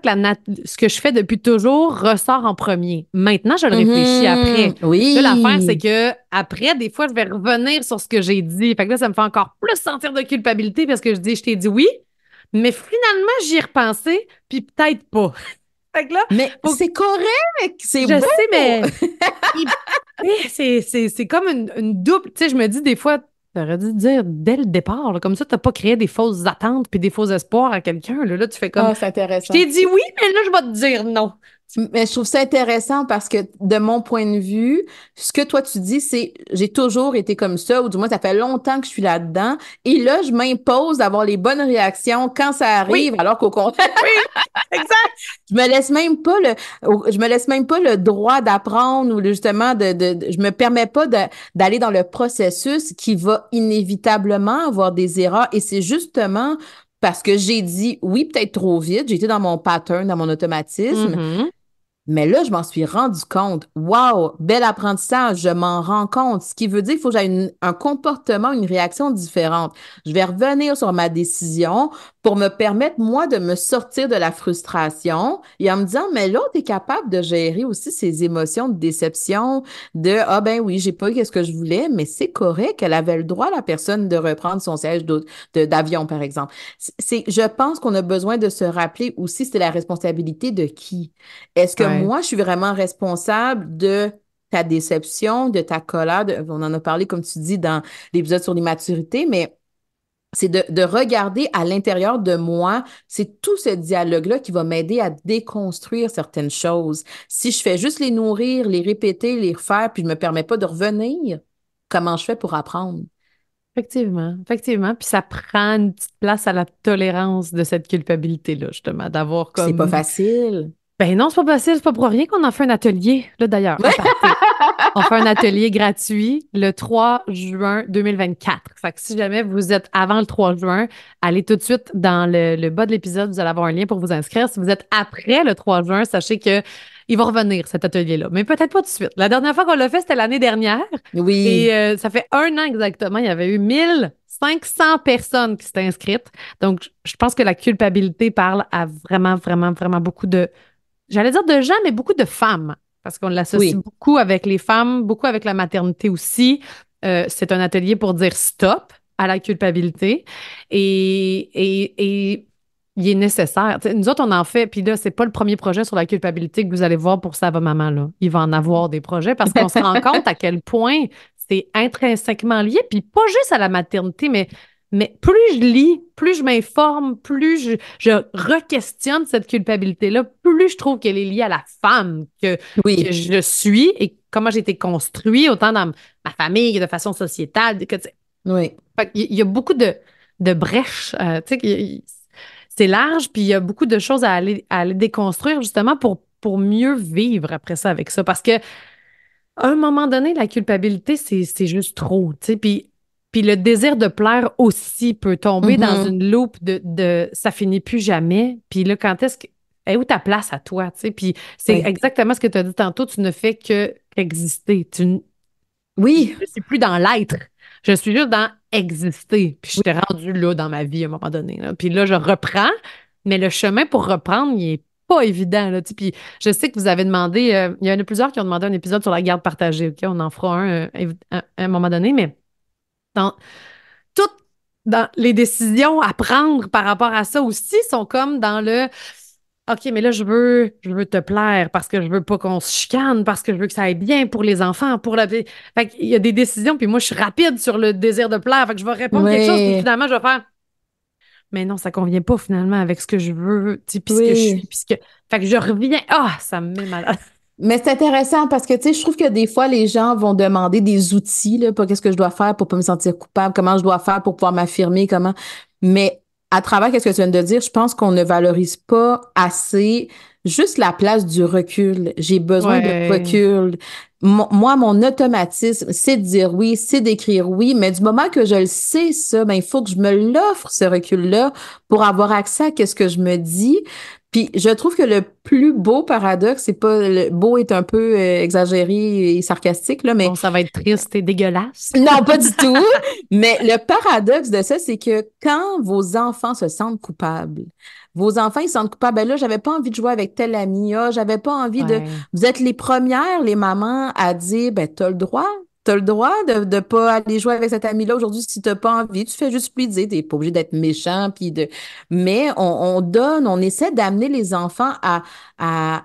Speaker 1: ce que je fais depuis toujours ressort en premier. Maintenant, je le réfléchis mhm. après. Oui. L'affaire, c'est que après, des fois, je vais revenir sur ce que j'ai dit. Fait que là, ça me fait encore plus sentir de culpabilité parce que je dis Je t'ai dit oui, mais finalement, j'y ai repensé, puis peut-être pas. mais c'est correct, c'est Je sais, mais eh, c'est comme une, double. Tu sais, je me dis des fois, t'aurais dû dire dès le départ, comme ça, t'as pas créé des fausses attentes puis des faux espoirs à quelqu'un. Là, là, tu fais comme. Ah, c'est intéressant. Je t'ai dit oui,
Speaker 2: mais là, je vais te dire non. Mais je trouve ça intéressant parce que de mon point de vue, ce que toi tu dis, c'est j'ai toujours été comme ça, ou du moins ça fait longtemps que je suis là-dedans. Et là, je m'impose d'avoir les bonnes réactions quand ça arrive, alors qu'au contraire, oui, exact. je me laisse même pas le, je me laisse même pas le droit d'apprendre ou justement de, de, je me permets pas d'aller dans le processus qui va inévitablement avoir des erreurs. Et c'est justement parce que j'ai dit oui peut-être trop vite, j'étais dans mon pattern, dans mon automatisme. Mm-hmm. Mais là, je m'en suis rendu compte. Wow, bel apprentissage, je m'en rends compte. Ce qui veut dire qu'il faut que j'aie un comportement, une réaction différente. Je vais revenir sur ma décision pour me permettre, moi, de me sortir de la frustration et en me disant, mais l'autre est capable de gérer aussi ses émotions de déception, de, ah ben oui, j'ai pas eu ce que je voulais, mais c'est correct, elle avait le droit, la personne, de reprendre son siège d'avion, par exemple. C'est, je pense qu'on a besoin de se rappeler aussi, c'est la responsabilité de qui? Est-ce que moi, je suis vraiment responsable de ta déception, de ta colère, on en a parlé, comme tu dis, dans l'épisode sur l'immaturité, mais c'est de, regarder à l'intérieur de moi, c'est tout ce dialogue-là qui va m'aider à déconstruire certaines choses. Si je fais juste les nourrir, les répéter, les refaire, puis je ne me permets pas de revenir, comment je fais pour apprendre?
Speaker 1: Effectivement, effectivement. Puis ça prend une petite place à la tolérance de cette culpabilité-là, justement, d'avoir comme. C'est pas facile. Ben non, c'est pas possible, c'est pas pour rien qu'on en fait un atelier, là d'ailleurs. On fait un atelier gratuit le 3 juin 2024. Fait que si jamais vous êtes avant le 3 juin, allez tout de suite dans le, bas de l'épisode, vous allez avoir un lien pour vous inscrire. Si vous êtes après le 3 juin, sachez que il va revenir, cet atelier-là. Mais peut-être pas tout de suite. La dernière fois qu'on l'a fait, c'était l'année dernière. Oui. Et euh, ça fait un an exactement, il y avait eu 1500 personnes qui s'étaient inscrites. Donc, je pense que la culpabilité parle à vraiment, vraiment, vraiment beaucoup de j'allais dire de gens, mais beaucoup de femmes, parce qu'on l'associe beaucoup avec les femmes, beaucoup avec la maternité aussi. Euh, c'est un atelier pour dire stop à la culpabilité et, il est nécessaire. nous autres, on en fait, puis là, c'est pas le premier projet sur la culpabilité que vous allez voir pour ça va maman. Là. Il va en avoir des projets parce qu'on se rend compte à quel point c'est intrinsèquement lié, puis pas juste à la maternité, mais mais plus je lis, plus je m'informe, plus je, je re-questionne cette culpabilité-là, plus je trouve qu'elle est liée à la femme que, je suis et comment j'ai été construite, autant dans ma famille que de façon sociétale. Que, oui. il y a beaucoup de, de brèches. Euh, c'est large, puis il y a beaucoup de choses à aller, à déconstruire justement pour, pour mieux vivre après ça avec ça. Parce que à un moment donné, la culpabilité, c'est juste trop. Puis puis le désir de plaire aussi peut tomber dans mhm. une loupe de, ça finit plus jamais. Puis là, quand est-ce que. est eh, où ta place à toi? Tu sais? Puis c'est exactement ce que tu as dit tantôt, tu ne fais que exister. Tu, oui. Je ne suis plus dans l'être. Je suis juste dans exister. Puis je t'ai rendu là dans ma vie à un moment donné. Puis là, je reprends, mais le chemin pour reprendre, il est pas évident. Là, puis je sais que vous avez demandé, euh, il y en a plusieurs qui ont demandé un épisode sur la garde partagée. ok On en fera un, à euh, un moment donné, mais toutes les décisions à prendre par rapport à ça aussi sont comme dans le OK, mais là, je veux, je veux te plaire parce que je veux pas qu'on se chicane, parce que je veux que ça aille bien pour les enfants, pour la. Fait qu'il y a des décisions, puis moi, je suis rapide sur le désir de plaire. Fait que je vais répondre à quelque chose, puis finalement, je vais faire. Mais non, ça convient pas finalement avec ce que je veux, puis que je suis, puis que. Fait que je reviens. Ah, ça me met mal.
Speaker 2: Mais c'est intéressant parce que, tu sais, je trouve que des fois, les gens vont demander des outils, là, pour qu'est-ce que je dois faire pour pas me sentir coupable, comment je dois faire pour pouvoir m'affirmer, comment. Mais à travers qu'est-ce que tu viens de dire, je pense qu'on ne valorise pas assez juste la place du recul. J'ai besoin de recul. moi, mon automatisme, c'est de dire oui, c'est d'écrire oui, mais du moment que je le sais, ça, ben, il faut que je me l'offre, ce recul-là, pour avoir accès à qu'est-ce que je me dis je trouve que le plus beau paradoxe, c'est pas le beau est un peu euh, exagéré et sarcastique là, mais ça va être triste et dégueulasse. Non, pas du tout. Mais le paradoxe de ça, c'est que quand vos enfants se sentent coupables, vos enfants ils se sentent coupables. Ben là, j'avais pas envie de jouer avec tel ami, ah, j'avais pas envie de. Vous êtes les premières, les mamans, à dire ben t'as le droit, T'as le droit de ne pas aller jouer avec cet ami-là aujourd'hui si tu n'as pas envie. Tu fais juste lui dire, t'es pas obligé d'être méchant. Puis de... Mais on, donne, on essaie d'amener les enfants à, à,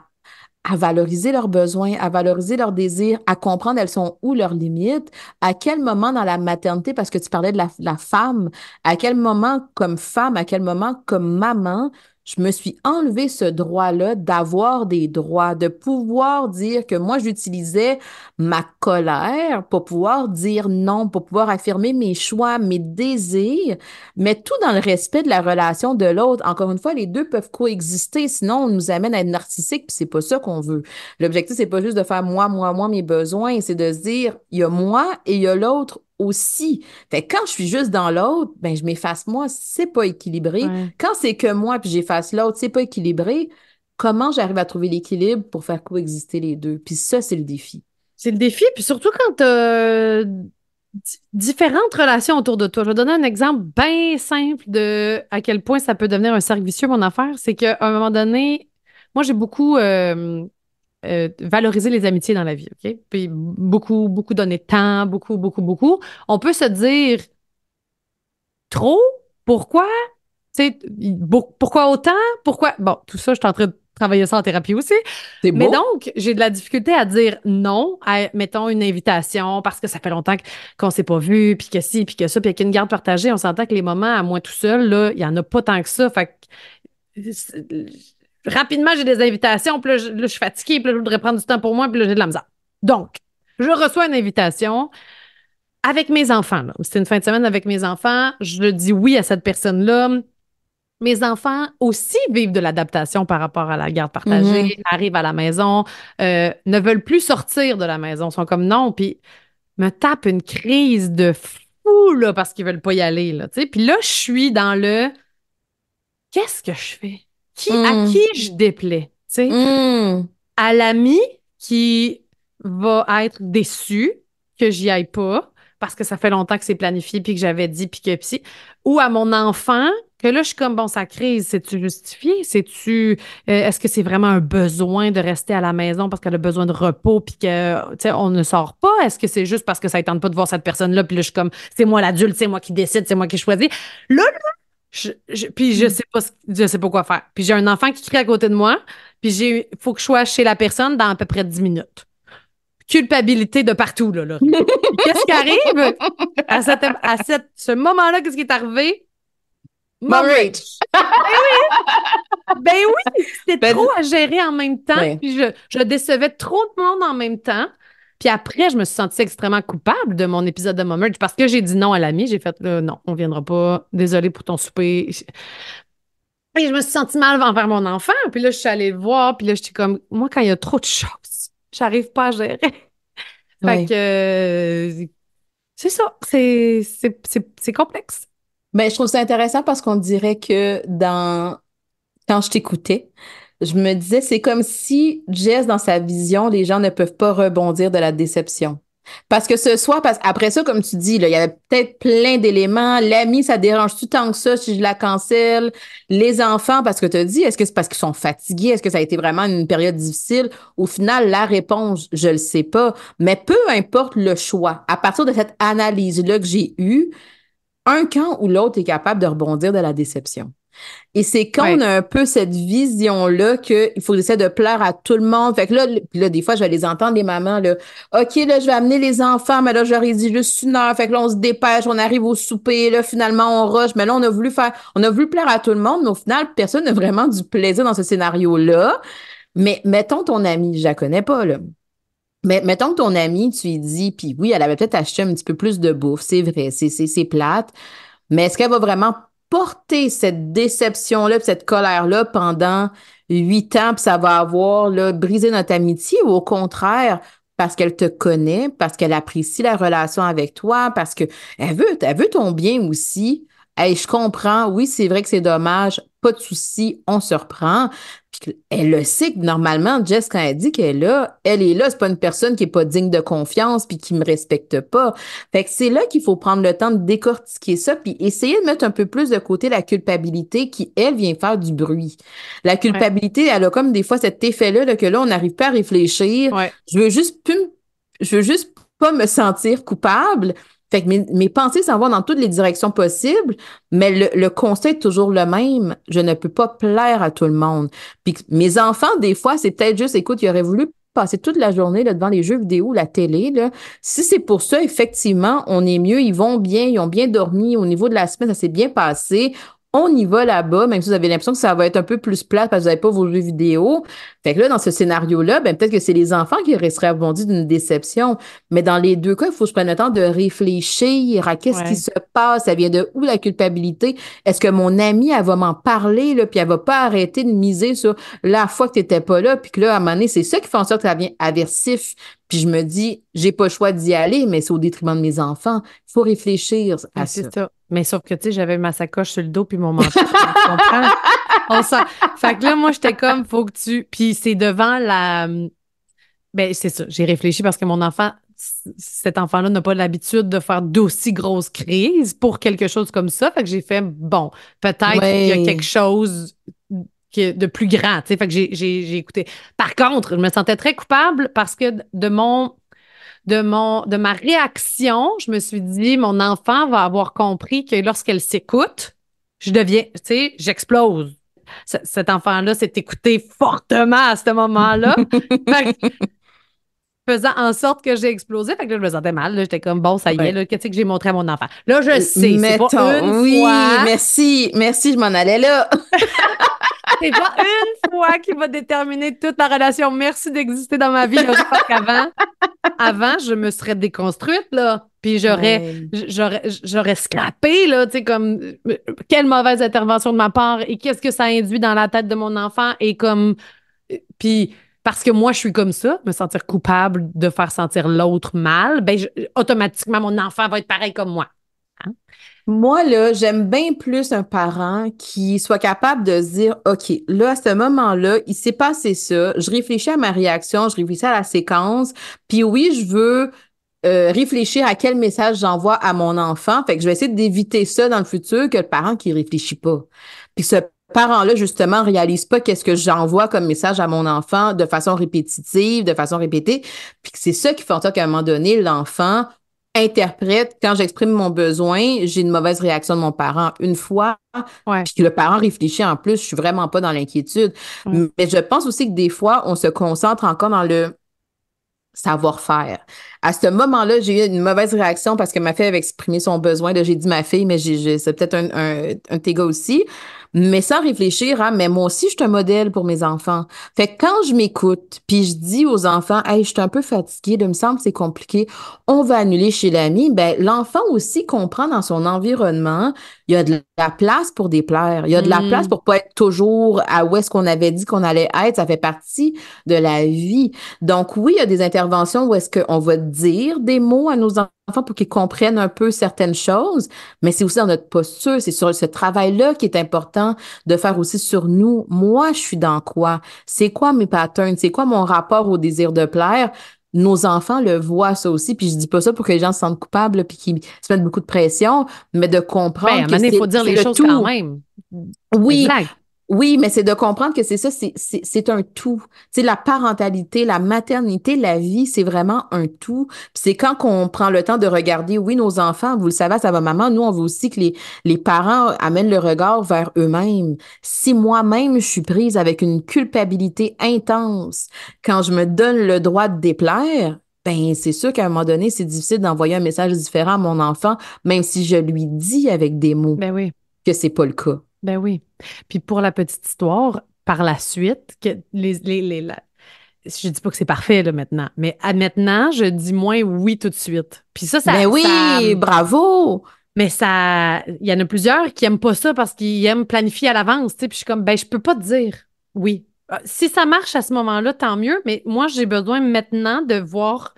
Speaker 2: à valoriser leurs besoins, à valoriser leurs désirs, à comprendre elles sont où leurs limites, à quel moment dans la maternité, parce que tu parlais de la femme, à quel moment comme femme, à quel moment comme maman, je me suis enlevé ce droit-là d'avoir des droits, de pouvoir dire que moi, j'utilisais ma colère pour pouvoir dire non, pour pouvoir affirmer mes choix, mes désirs, mais tout dans le respect de la relation de l'autre. Encore une fois, les deux peuvent coexister, sinon on nous amène à être narcissique, puis c'est pas ça qu'on veut. L'objectif, c'est pas juste de faire moi, moi, moi, mes besoins, c'est de se dire, il y a moi et il y a l'autre aussi. Fait que quand je suis juste dans l'autre, ben je m'efface moi, c'est pas équilibré. Quand c'est que moi puis j'efface l'autre, c'est pas équilibré. Comment j'arrive à trouver l'équilibre pour faire coexister les deux Puis ça c'est le défi. C'est le défi, puis
Speaker 1: surtout quand as euh, différentes relations autour de toi. Je vais donner un exemple bien simple de à quel point ça peut devenir un cercle vicieux mon affaire, c'est qu'à un moment donné, moi j'ai beaucoup euh, euh, valoriser les amitiés dans la vie, OK? Puis beaucoup, beaucoup donner de temps, beaucoup, beaucoup, beaucoup. On peut se dire trop, pourquoi? pourquoi autant? Pourquoi? Bon, tout ça, je suis en train de travailler ça en thérapie aussi. Mais donc, j'ai de la difficulté à dire non à, mettons, une invitation parce que ça fait longtemps qu'on s'est pas vu, puis que si, puis que ça, puis qu'une garde partagée, on s'entend que les moments à moi tout seul, là, il y en a pas tant que ça. Fait que euh, rapidement, j'ai des invitations, puis là, je, suis fatiguée, puis là, je voudrais prendre du temps pour moi, puis là, j'ai de la misère. Donc, je reçois une invitation avec mes enfants. C'est une fin de semaine avec mes enfants. Je dis oui à cette personne-là. Mes enfants aussi vivent de l'adaptation par rapport à la garde partagée, mm-hmm. arrivent à la maison, euh, ne veulent plus sortir de la maison, sont comme non, puis me tapent une crise de fou là, parce qu'ils veulent pas y aller. Là, puis là, je suis dans le qu'est-ce que je fais? à mm. qui je déplais, tu sais. Mm. À l'ami qui va être déçu que j'y aille pas parce que ça fait longtemps que c'est planifié puis que j'avais dit puis que psy. Ou à mon enfant que là, je suis comme, bon, ça crise, c'est-tu justifié? C'est-tu, euh, est-ce que c'est vraiment un besoin de rester à la maison parce qu'elle a besoin de repos puis que, tu sais, on ne sort pas? Est-ce que c'est juste parce que ça ne tente pas de voir cette personne-là puis là, je suis comme, c'est moi l'adulte, c'est moi qui décide, c'est moi qui choisis? Là, là, je, puis je hmm. sais pas je sais pas quoi faire. Puis j'ai un enfant qui crie à côté de moi, puis j'ai faut que je sois chez la personne dans à peu près 10 minutes. Culpabilité de partout, là. qu'est-ce qui arrive? À, à cette, ce moment-là, qu'est-ce qui est arrivé? Marriage. ben oui! Ben oui! C'était ben, trop à gérer en même temps, ben. puis je, je décevais trop de monde en même temps. Puis après, je me suis sentie extrêmement coupable de mon épisode de Merge parce que j'ai dit non à l'ami. J'ai fait euh, non, on viendra pas. Désolée pour ton souper. Et je me suis sentie mal envers mon enfant. Puis là, je suis allée le voir. Puis là, j'étais comme, moi, quand il y a trop de choses, j'arrive pas à gérer. fait que, c'est ça. C'est, complexe. Mais ben,
Speaker 2: je trouve ça intéressant parce qu'on dirait que dans, quand je t'écoutais, je me disais, c'est comme si Jess, dans sa vision, les gens ne peuvent pas rebondir de la déception. Parce que ce soit, parce, après ça, comme tu dis, là, il y avait peut-être plein d'éléments. L'ami, ça dérange tout tant que ça si je la cancelle. Les enfants, parce que tu as dit, est-ce que c'est parce qu'ils sont fatigués? Est-ce que ça a été vraiment une période difficile? Au final, la réponse, je le sais pas. Mais peu importe le choix, à partir de cette analyse-là que j'ai eue, un camp ou l'autre est capable de rebondir de la déception. Et c'est quand on a un peu cette vision-là qu'il faut essayer de plaire à tout le monde. Fait que là, des fois, je vais les entendre, les mamans, là. OK, là, je vais amener les enfants, mais là, j'aurais dit juste une heure. Fait que là, on se dépêche, on arrive au souper, là, finalement, on rush. Mais là, on a voulu faire, on a voulu plaire à tout le monde, mais au final, personne n'a vraiment du plaisir dans ce scénario-là. Mais mettons ton ami, je la connais pas, là. Mais mettons que ton ami, tu lui dis, puis oui, elle avait peut-être acheté un petit peu plus de bouffe, c'est vrai, c'est plate, mais est-ce qu'elle va vraiment porter cette déception-là, cette colère-là pendant huit ans, ça va avoir là, brisé notre amitié, ou au contraire, parce qu'elle te connaît, parce qu'elle apprécie la relation avec toi, parce qu'elle veut, elle veut ton bien aussi. Et je comprends, oui, c'est vrai que c'est dommage, pas de souci, on se reprend. elle le sait que normalement, Jess, quand elle dit qu'elle est là, elle est là, c'est pas une personne qui est pas digne de confiance puis qui me respecte pas. Fait que c'est là qu'il faut prendre le temps de décortiquer ça puis essayer de mettre un peu plus de côté la culpabilité qui, elle, vient faire du bruit. La culpabilité, elle a comme des fois cet effet-là que là, on n'arrive pas à réfléchir. Je veux juste je veux juste pas me sentir coupable. Fait que mes, pensées s'en vont dans toutes les directions possibles, mais le, conseil est toujours le même. Je ne peux pas plaire à tout le monde. Puis mes enfants, des fois, c'est peut-être juste, écoute, ils auraient voulu passer toute la journée là, devant les jeux vidéo, la télé. Si c'est pour ça, effectivement, on est mieux, ils vont bien, ils ont bien dormi au niveau de la semaine, ça s'est bien passé on y va là-bas, même si vous avez l'impression que ça va être un peu plus plate parce que vous n'avez pas vos jeux vidéo. Fait que là, dans ce scénario-là, ben, peut-être que c'est les enfants qui resteraient abondis d'une déception. Mais dans les deux cas, il faut se prendre le temps de réfléchir à qu'est-ce qui se passe, ça vient de où la culpabilité? Est-ce que mon amie, elle va m'en parler, là, puis elle va pas arrêter de miser sur la fois que tu n'étais pas là, puis que là, à un moment donné, c'est ça qui fait en sorte que ça devient aversif. Puis je me dis, j'ai pas le choix
Speaker 1: d'y aller, mais c'est au détriment de mes enfants. Il faut réfléchir à ça. Mais sauf que, tu sais, j'avais ma sacoche sur le dos puis mon manteau. tu comprends? On sent. Fait que là, moi, j'étais comme, faut que tu. Puis c'est devant la. Ben, c'est ça. J'ai réfléchi parce que mon enfant, cet enfant-là n'a pas l'habitude de faire d'aussi grosses crises pour quelque chose comme ça. Fait que j'ai fait, bon, peut-être qu'il y a quelque chose de plus grand. Fait que j'ai écouté. Par contre, je me sentais très coupable parce que de mon de mon de ma réaction, je me suis dit mon enfant va avoir compris que lorsqu'elle s'écoute, je deviens, tu sais, j'explose. cet enfant-là s'est écouté fortement à ce moment-là. faisant en sorte que j'ai explosé. Fait que là, je me sentais mal. J'étais comme, bon, ça y est, qu'est-ce que j'ai montré à mon enfant? Là, je sais. Mettons, pas oui, merci, merci, je m'en allais là. c'est pas une fois qui va déterminer toute la relation. Merci d'exister dans ma vie. avant, je me serais déconstruite, là. Puis j'aurais, j'aurais, j'aurais scrappé, là, tu sais, comme, euh, quelle mauvaise intervention de ma part et qu'est-ce que ça induit dans la tête de mon enfant et comme, euh, puis parce que moi, je suis comme ça, me sentir coupable de faire sentir l'autre mal, ben, automatiquement, mon enfant va être pareil comme moi. Hein. Moi, là, j'aime bien
Speaker 2: plus un parent qui soit capable de dire, OK, là, à ce moment-là, il s'est passé ça, je réfléchis à ma réaction, je réfléchis à la séquence, puis oui, je veux euh, réfléchir à quel message j'envoie à mon enfant. Fait que je vais essayer d'éviter ça dans le futur que le parent qui réfléchit pas. Puis ce parents-là, justement, réalisent pas qu'est-ce que j'envoie comme message à mon enfant de façon répétitive, de façon répétée. Puis c'est ça qui fait en sorte qu'à un moment donné, l'enfant interprète quand j'exprime mon besoin, j'ai une mauvaise réaction de mon parent une fois, puis puis le parent réfléchit en plus, je suis vraiment pas dans l'inquiétude. Mm. Mais je pense aussi que des fois, on se concentre encore dans le savoir-faire. À ce moment-là, j'ai eu une mauvaise réaction parce que ma fille avait exprimé son besoin. J'ai dit ma fille, mais c'est peut-être un, un, un de aussi. Mais sans réfléchir, hein, mais moi aussi, je suis un modèle pour mes enfants. Fait que quand je m'écoute, puis je dis aux enfants, hey, je suis un peu fatiguée, de me semble c'est compliqué, on va annuler chez l'ami, ben l'enfant aussi comprend dans son environnement, il y a de la place pour déplaire, il y a de la place mm. pour pas être toujours à où est-ce qu'on avait dit qu'on allait être, ça fait partie de la vie. Donc oui, il y a des interventions où est-ce qu'on va dire des mots à nos enfants pour qu'ils comprennent un peu certaines choses, mais c'est aussi dans notre posture, c'est sur ce travail-là qui est important de faire aussi sur nous. Moi, je suis dans quoi? C'est quoi mes patterns? C'est quoi mon rapport au désir de plaire? nos enfants le voient ça aussi puis je dis pas ça pour que les gens se sentent coupables puis qu'ils se mettent beaucoup de pression mais de comprendre ben, il faut dire les choses tout. quand même oui oui, mais c'est de comprendre que c'est ça, c'est un tout. C'est la parentalité, la maternité, la vie, c'est vraiment un tout. C'est quand qu'on prend le temps de regarder, oui, nos enfants, vous le savez, ça va maman, nous, on veut aussi que les, les parents amènent le regard vers eux-mêmes. Si moi-même, je suis prise avec une culpabilité intense quand je me donne le droit de déplaire, ben c'est sûr qu'à un moment donné, c'est difficile d'envoyer un message différent à mon enfant, même si je lui dis avec des mots ben oui.
Speaker 1: que c'est pas le cas. Ben oui. Puis pour la petite histoire, par la suite, que les, les, je dis pas que c'est parfait là, maintenant, mais à maintenant, je dis moins oui tout de suite. Puis ça, ça, Ben oui, bravo! mais ça, il y en a plusieurs qui aiment pas ça parce qu'ils aiment planifier à l'avance, tu Puis je suis comme, ben je peux pas te dire oui. Ah, si ça marche à ce moment-là, tant mieux. Mais moi, j'ai besoin maintenant de voir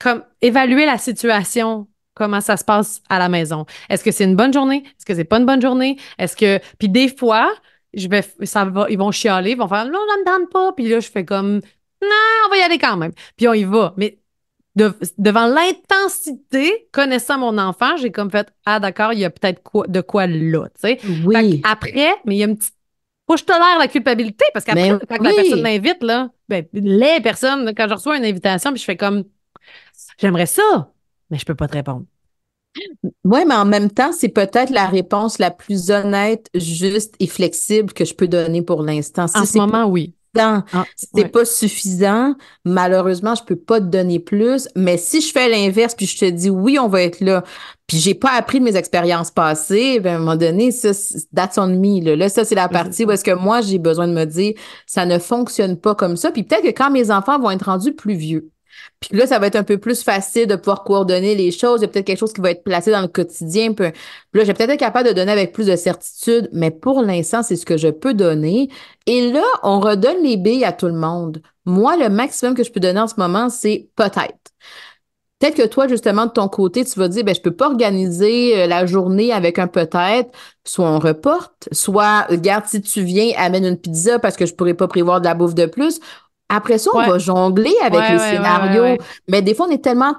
Speaker 1: comme évaluer la situation comment ça se passe à la maison. Est-ce que c'est une bonne journée? Est-ce que c'est pas une bonne journée? Est-ce que. Puis des fois, je vais, ça ils vont chialer, ils vont faire, non, on ne donne pas. Puis là, je fais comme, non, on va y aller quand même. Puis on y va. Mais devant l'intensité, connaissant mon enfant, j'ai comme fait, ah, d'accord, il y a peut-être quoi, de quoi là, tu Oui. Après, mais il y a une petite faut je tolère la culpabilité parce qu'après, ben quand la personne m'invite, là, ben, les personnes, quand je reçois une invitation, puis je fais comme, j'aimerais ça mais je peux pas te répondre.
Speaker 2: Oui, mais en même temps, c'est peut-être la réponse la plus honnête, juste et flexible que je peux donner pour l'instant. en ce moment, oui. Ah, si c'est pas suffisant, malheureusement, je peux pas te donner plus. Mais si je fais l'inverse, puis je te dis oui, on va être là, puis j'ai pas appris de mes expériences passées, ben, à un moment donné, ça, that's on me. Là, là ça, c'est la partie où est-ce que moi, j'ai besoin de me dire, ça ne fonctionne pas comme ça. Puis peut-être que quand mes enfants vont être rendus plus vieux, puis là, ça va être un peu plus facile de pouvoir coordonner les choses. Il y a peut-être quelque chose qui va être placé dans le quotidien. là, je peut-être être capable de donner avec plus de certitude, mais pour l'instant, c'est ce que je peux donner. Et là, on redonne les billes à tout le monde. Moi, le maximum que je peux donner en ce moment, c'est peut-être. Peut-être que toi, justement, de ton côté, tu vas dire, ben, je peux pas organiser euh, la journée avec un peut-être. Soit on reporte, soit, garde si tu viens, amène une pizza parce que je pourrais pas prévoir de la bouffe de plus. Après ça, on va jongler avec les scénarios. Mais des fois, on est tellement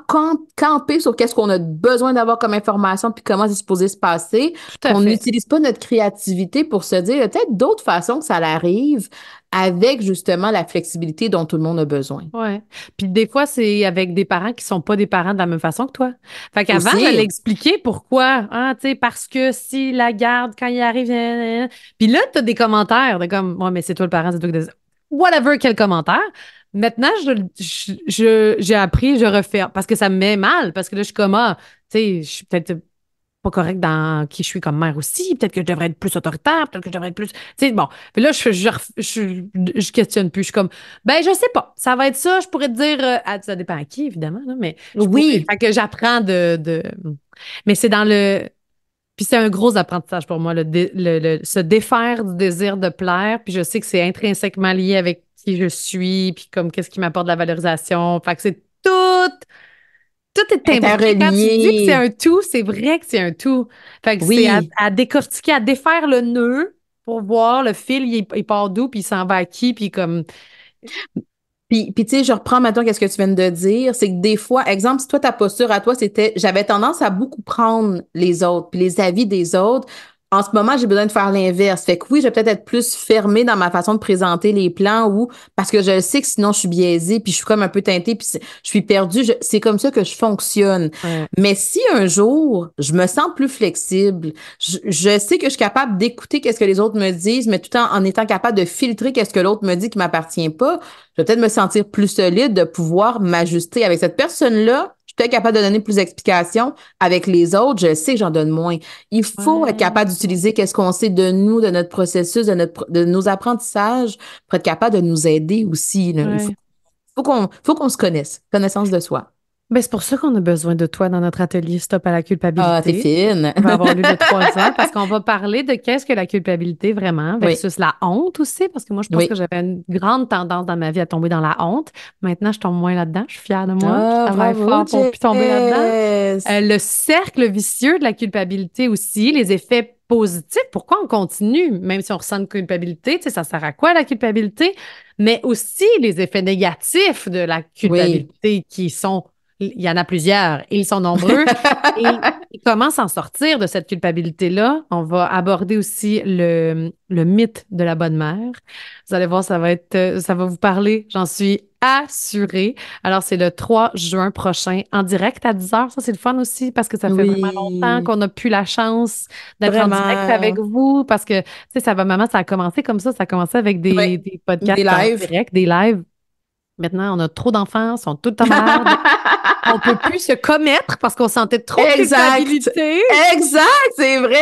Speaker 2: campé sur qu'est-ce qu'on a besoin d'avoir comme information puis comment c'est supposé se passer. On n'utilise pas notre créativité pour se dire peut-être d'autres façons que ça arrive avec justement
Speaker 1: la flexibilité dont tout le monde a besoin. Oui. Puis des fois, c'est avec des parents qui ne sont pas des parents de la même façon que toi. Fait qu'avant, j'allais expliquer pourquoi. Hein, parce que si la garde, quand il arrive, puis là, tu as des commentaires de comme Ouais, mais c'est toi le parent, c'est toi qui whatever, quel commentaire. Maintenant, je, j'ai appris, je refais, parce que ça me met mal, parce que là, je suis comme, ah, tu sais, je suis peut-être pas correcte dans qui je suis comme mère aussi, peut-être que je devrais être plus autoritaire, peut-être que je devrais être plus. Tu sais, bon. mais là, je, je, je, questionne plus. Je suis comme, ben, je sais pas, ça va être ça, je pourrais te dire, euh, ah, ça dépend à qui, évidemment, mais. Oui. fait que j'apprends de, de. Mais c'est dans le puis c'est un gros apprentissage pour moi, le, se défaire du désir de plaire. Puis je sais que c'est intrinsèquement lié avec qui je suis, puis comme qu'est-ce qui m'apporte de la valorisation. Fait que c'est tout. Tout est imbriqué. Quand tu dis que c'est un tout, c'est vrai que c'est un tout. Fait que c'est à, décortiquer, à défaire le nœud pour voir le fil, il, il part d'où, puis il s'en va à qui, puis comme.
Speaker 2: Puis, tu sais, je reprends maintenant qu'est-ce que tu viens de dire, c'est que des fois, exemple, si toi, ta posture à toi, c'était, j'avais tendance à beaucoup prendre les autres, puis les avis des autres, en ce moment, j'ai besoin de faire l'inverse. Fait que oui, je vais peut-être être plus fermée dans ma façon de présenter les plans ou parce que je sais que sinon je suis biaisée, puis je suis comme un peu teintée, puis je suis perdue. c'est comme ça que je fonctionne. Mais si un jour, je me sens plus flexible, je, sais que je suis capable d'écouter qu'est-ce que les autres me disent, mais tout en, en étant capable de filtrer qu'est-ce que l'autre me dit qui m'appartient pas, je vais peut-être me sentir plus solide de pouvoir m'ajuster avec cette personne-là peut-être capable de donner plus d'explications avec les autres, je sais que j'en donne moins. Il faut être capable d'utiliser qu'est-ce qu'on sait de nous, de notre processus, de, notre, de nos apprentissages pour être capable de nous aider
Speaker 1: aussi. Il faut qu'on, faut qu'on se connaisse, connaissance de soi. Ben, c'est pour ça qu'on a besoin de toi dans notre atelier Stop à la culpabilité. Ah, t'es fine. on va avoir lu trois ans parce qu'on va parler de qu'est-ce que la culpabilité vraiment versus la honte aussi. Parce que moi, je pense que j'avais une grande tendance dans ma vie à tomber dans la honte. Maintenant, je tombe moins là-dedans. Je suis fière de moi. je ah, travaille fort pour plus tomber là-dedans. Euh, le cercle vicieux de la culpabilité aussi, les effets positifs. Pourquoi on continue, même si on ressent une culpabilité? Tu sais, ça sert à quoi la culpabilité? Mais aussi les effets négatifs de la culpabilité qui sont il y en a plusieurs, ils sont nombreux. et, comment s'en sortir de cette culpabilité-là? On va aborder aussi le, le, mythe de la bonne mère. Vous allez voir, ça va être, euh, ça va vous parler, j'en suis assurée. Alors, c'est le 3 juin prochain, en direct à 10 h. Ça, c'est le fun aussi parce que ça fait vraiment longtemps qu'on n'a plus la chance d'être en direct avec vous parce que, tu sais, ça va, maman, ça a commencé comme ça. Ça a commencé avec des, des podcasts des direct, des lives Maintenant, on a trop d'enfants, ils sont tout le temps on peut plus se commettre parce qu'on sentait trop exact. Exact, c'est vrai.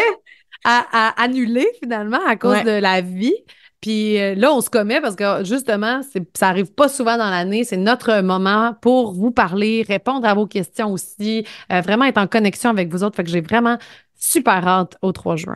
Speaker 1: À, annuler finalement à cause de la vie. Puis euh, là, on se commet parce que justement, ça arrive pas souvent dans l'année. C'est notre moment pour vous parler, répondre à vos questions aussi, euh, vraiment être en connexion avec vous autres. Fait que j'ai vraiment super hâte au 3 juin.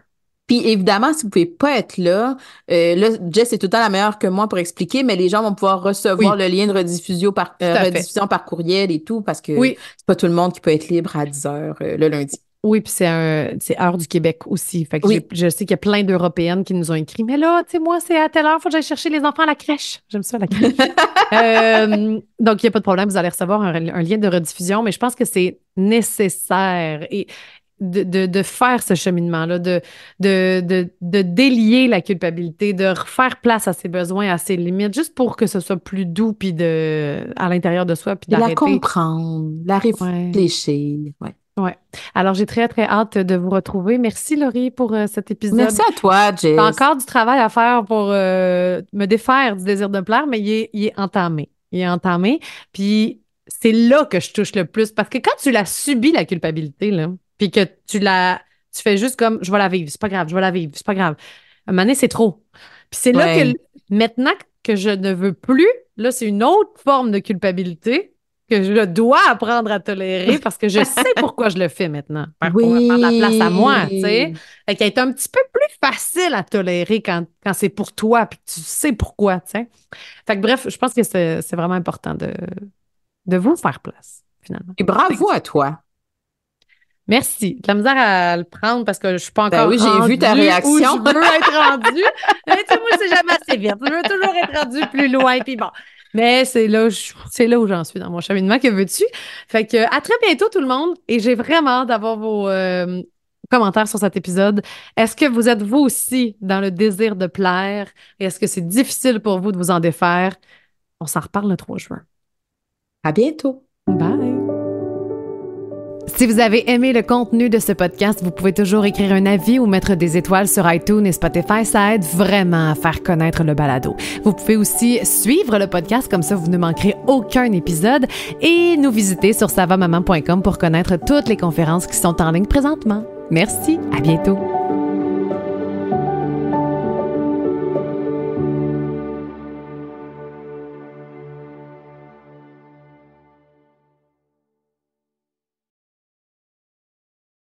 Speaker 2: Puis évidemment, si vous pouvez pas être là, euh, là, Jess est tout le temps la meilleure que moi pour expliquer, mais les gens vont pouvoir recevoir le lien de rediffusion par, euh, rediffusion par courriel et tout, parce que c'est pas tout le monde
Speaker 1: qui peut être libre à 10 heures euh, le lundi. Oui, puis c'est c'est heure du Québec aussi. Fait que je, sais qu'il y a plein d'Européennes qui nous ont écrit, mais là, tu sais, moi, c'est à telle heure, faut que j'aille chercher les enfants à la crèche. J'aime ça, la crèche. donc, il n'y a pas de problème, vous allez recevoir un, lien de rediffusion, mais je pense que c'est nécessaire. Et de, de, de, faire ce cheminement-là, de, de, de, délier la culpabilité, de refaire place à ses besoins, à ses limites, juste pour que ce soit plus doux puis de, à l'intérieur de soi. Puis la comprendre, la réfléchir. Ouais. ouais. Alors, j'ai très, très hâte de vous retrouver. Merci, Laurie, pour euh, cet épisode. Merci à
Speaker 2: toi, Jess. J'ai encore
Speaker 1: du travail à faire pour euh, me défaire du désir de plaire, mais il est, il est entamé. Il est entamé. Puis, c'est là que je touche le plus parce que quand tu la subis, la culpabilité, là, puis que tu la. Tu fais juste comme je vais la vivre, c'est pas grave, je vais la vivre, c'est pas grave. À un moment donné, c'est trop. Puis c'est là que maintenant que je ne veux plus, là, c'est une autre forme de culpabilité que je dois apprendre à tolérer parce que je sais pourquoi je le fais maintenant. Pour oui. prendre la place à moi, tu sais. Fait qu'elle est un petit peu plus facile à tolérer quand, c'est pour toi puis tu sais pourquoi, tu sais. Fait que bref, je pense que c'est vraiment important de, de vous faire place, finalement. Et bravo à toi. Merci. De la misère à le prendre parce que je suis pas ben encore. oui, j'ai vu ta réaction. Où je veux être rendu. Mais tu c'est jamais assez vite. Je veux toujours être rendu plus loin. Puis Mais c'est là, où là où j'en suis dans mon cheminement. Que veux-tu? Fait que à très bientôt, tout le monde. Et j'ai vraiment hâte d'avoir vos euh, commentaires sur cet épisode. Est-ce que vous êtes vous aussi dans le désir de plaire? est-ce que c'est difficile pour vous de vous en défaire? On s'en reparle le 3 juin. À bientôt. Bye. Si vous avez aimé le contenu de ce podcast, vous pouvez toujours écrire un avis ou mettre des étoiles sur iTunes et Spotify. Ça aide vraiment à faire connaître le balado. Vous pouvez aussi suivre le podcast, comme ça vous ne manquerez aucun épisode, et nous visiter sur savamaman.com pour connaître toutes les conférences qui sont en ligne présentement. Merci, à bientôt.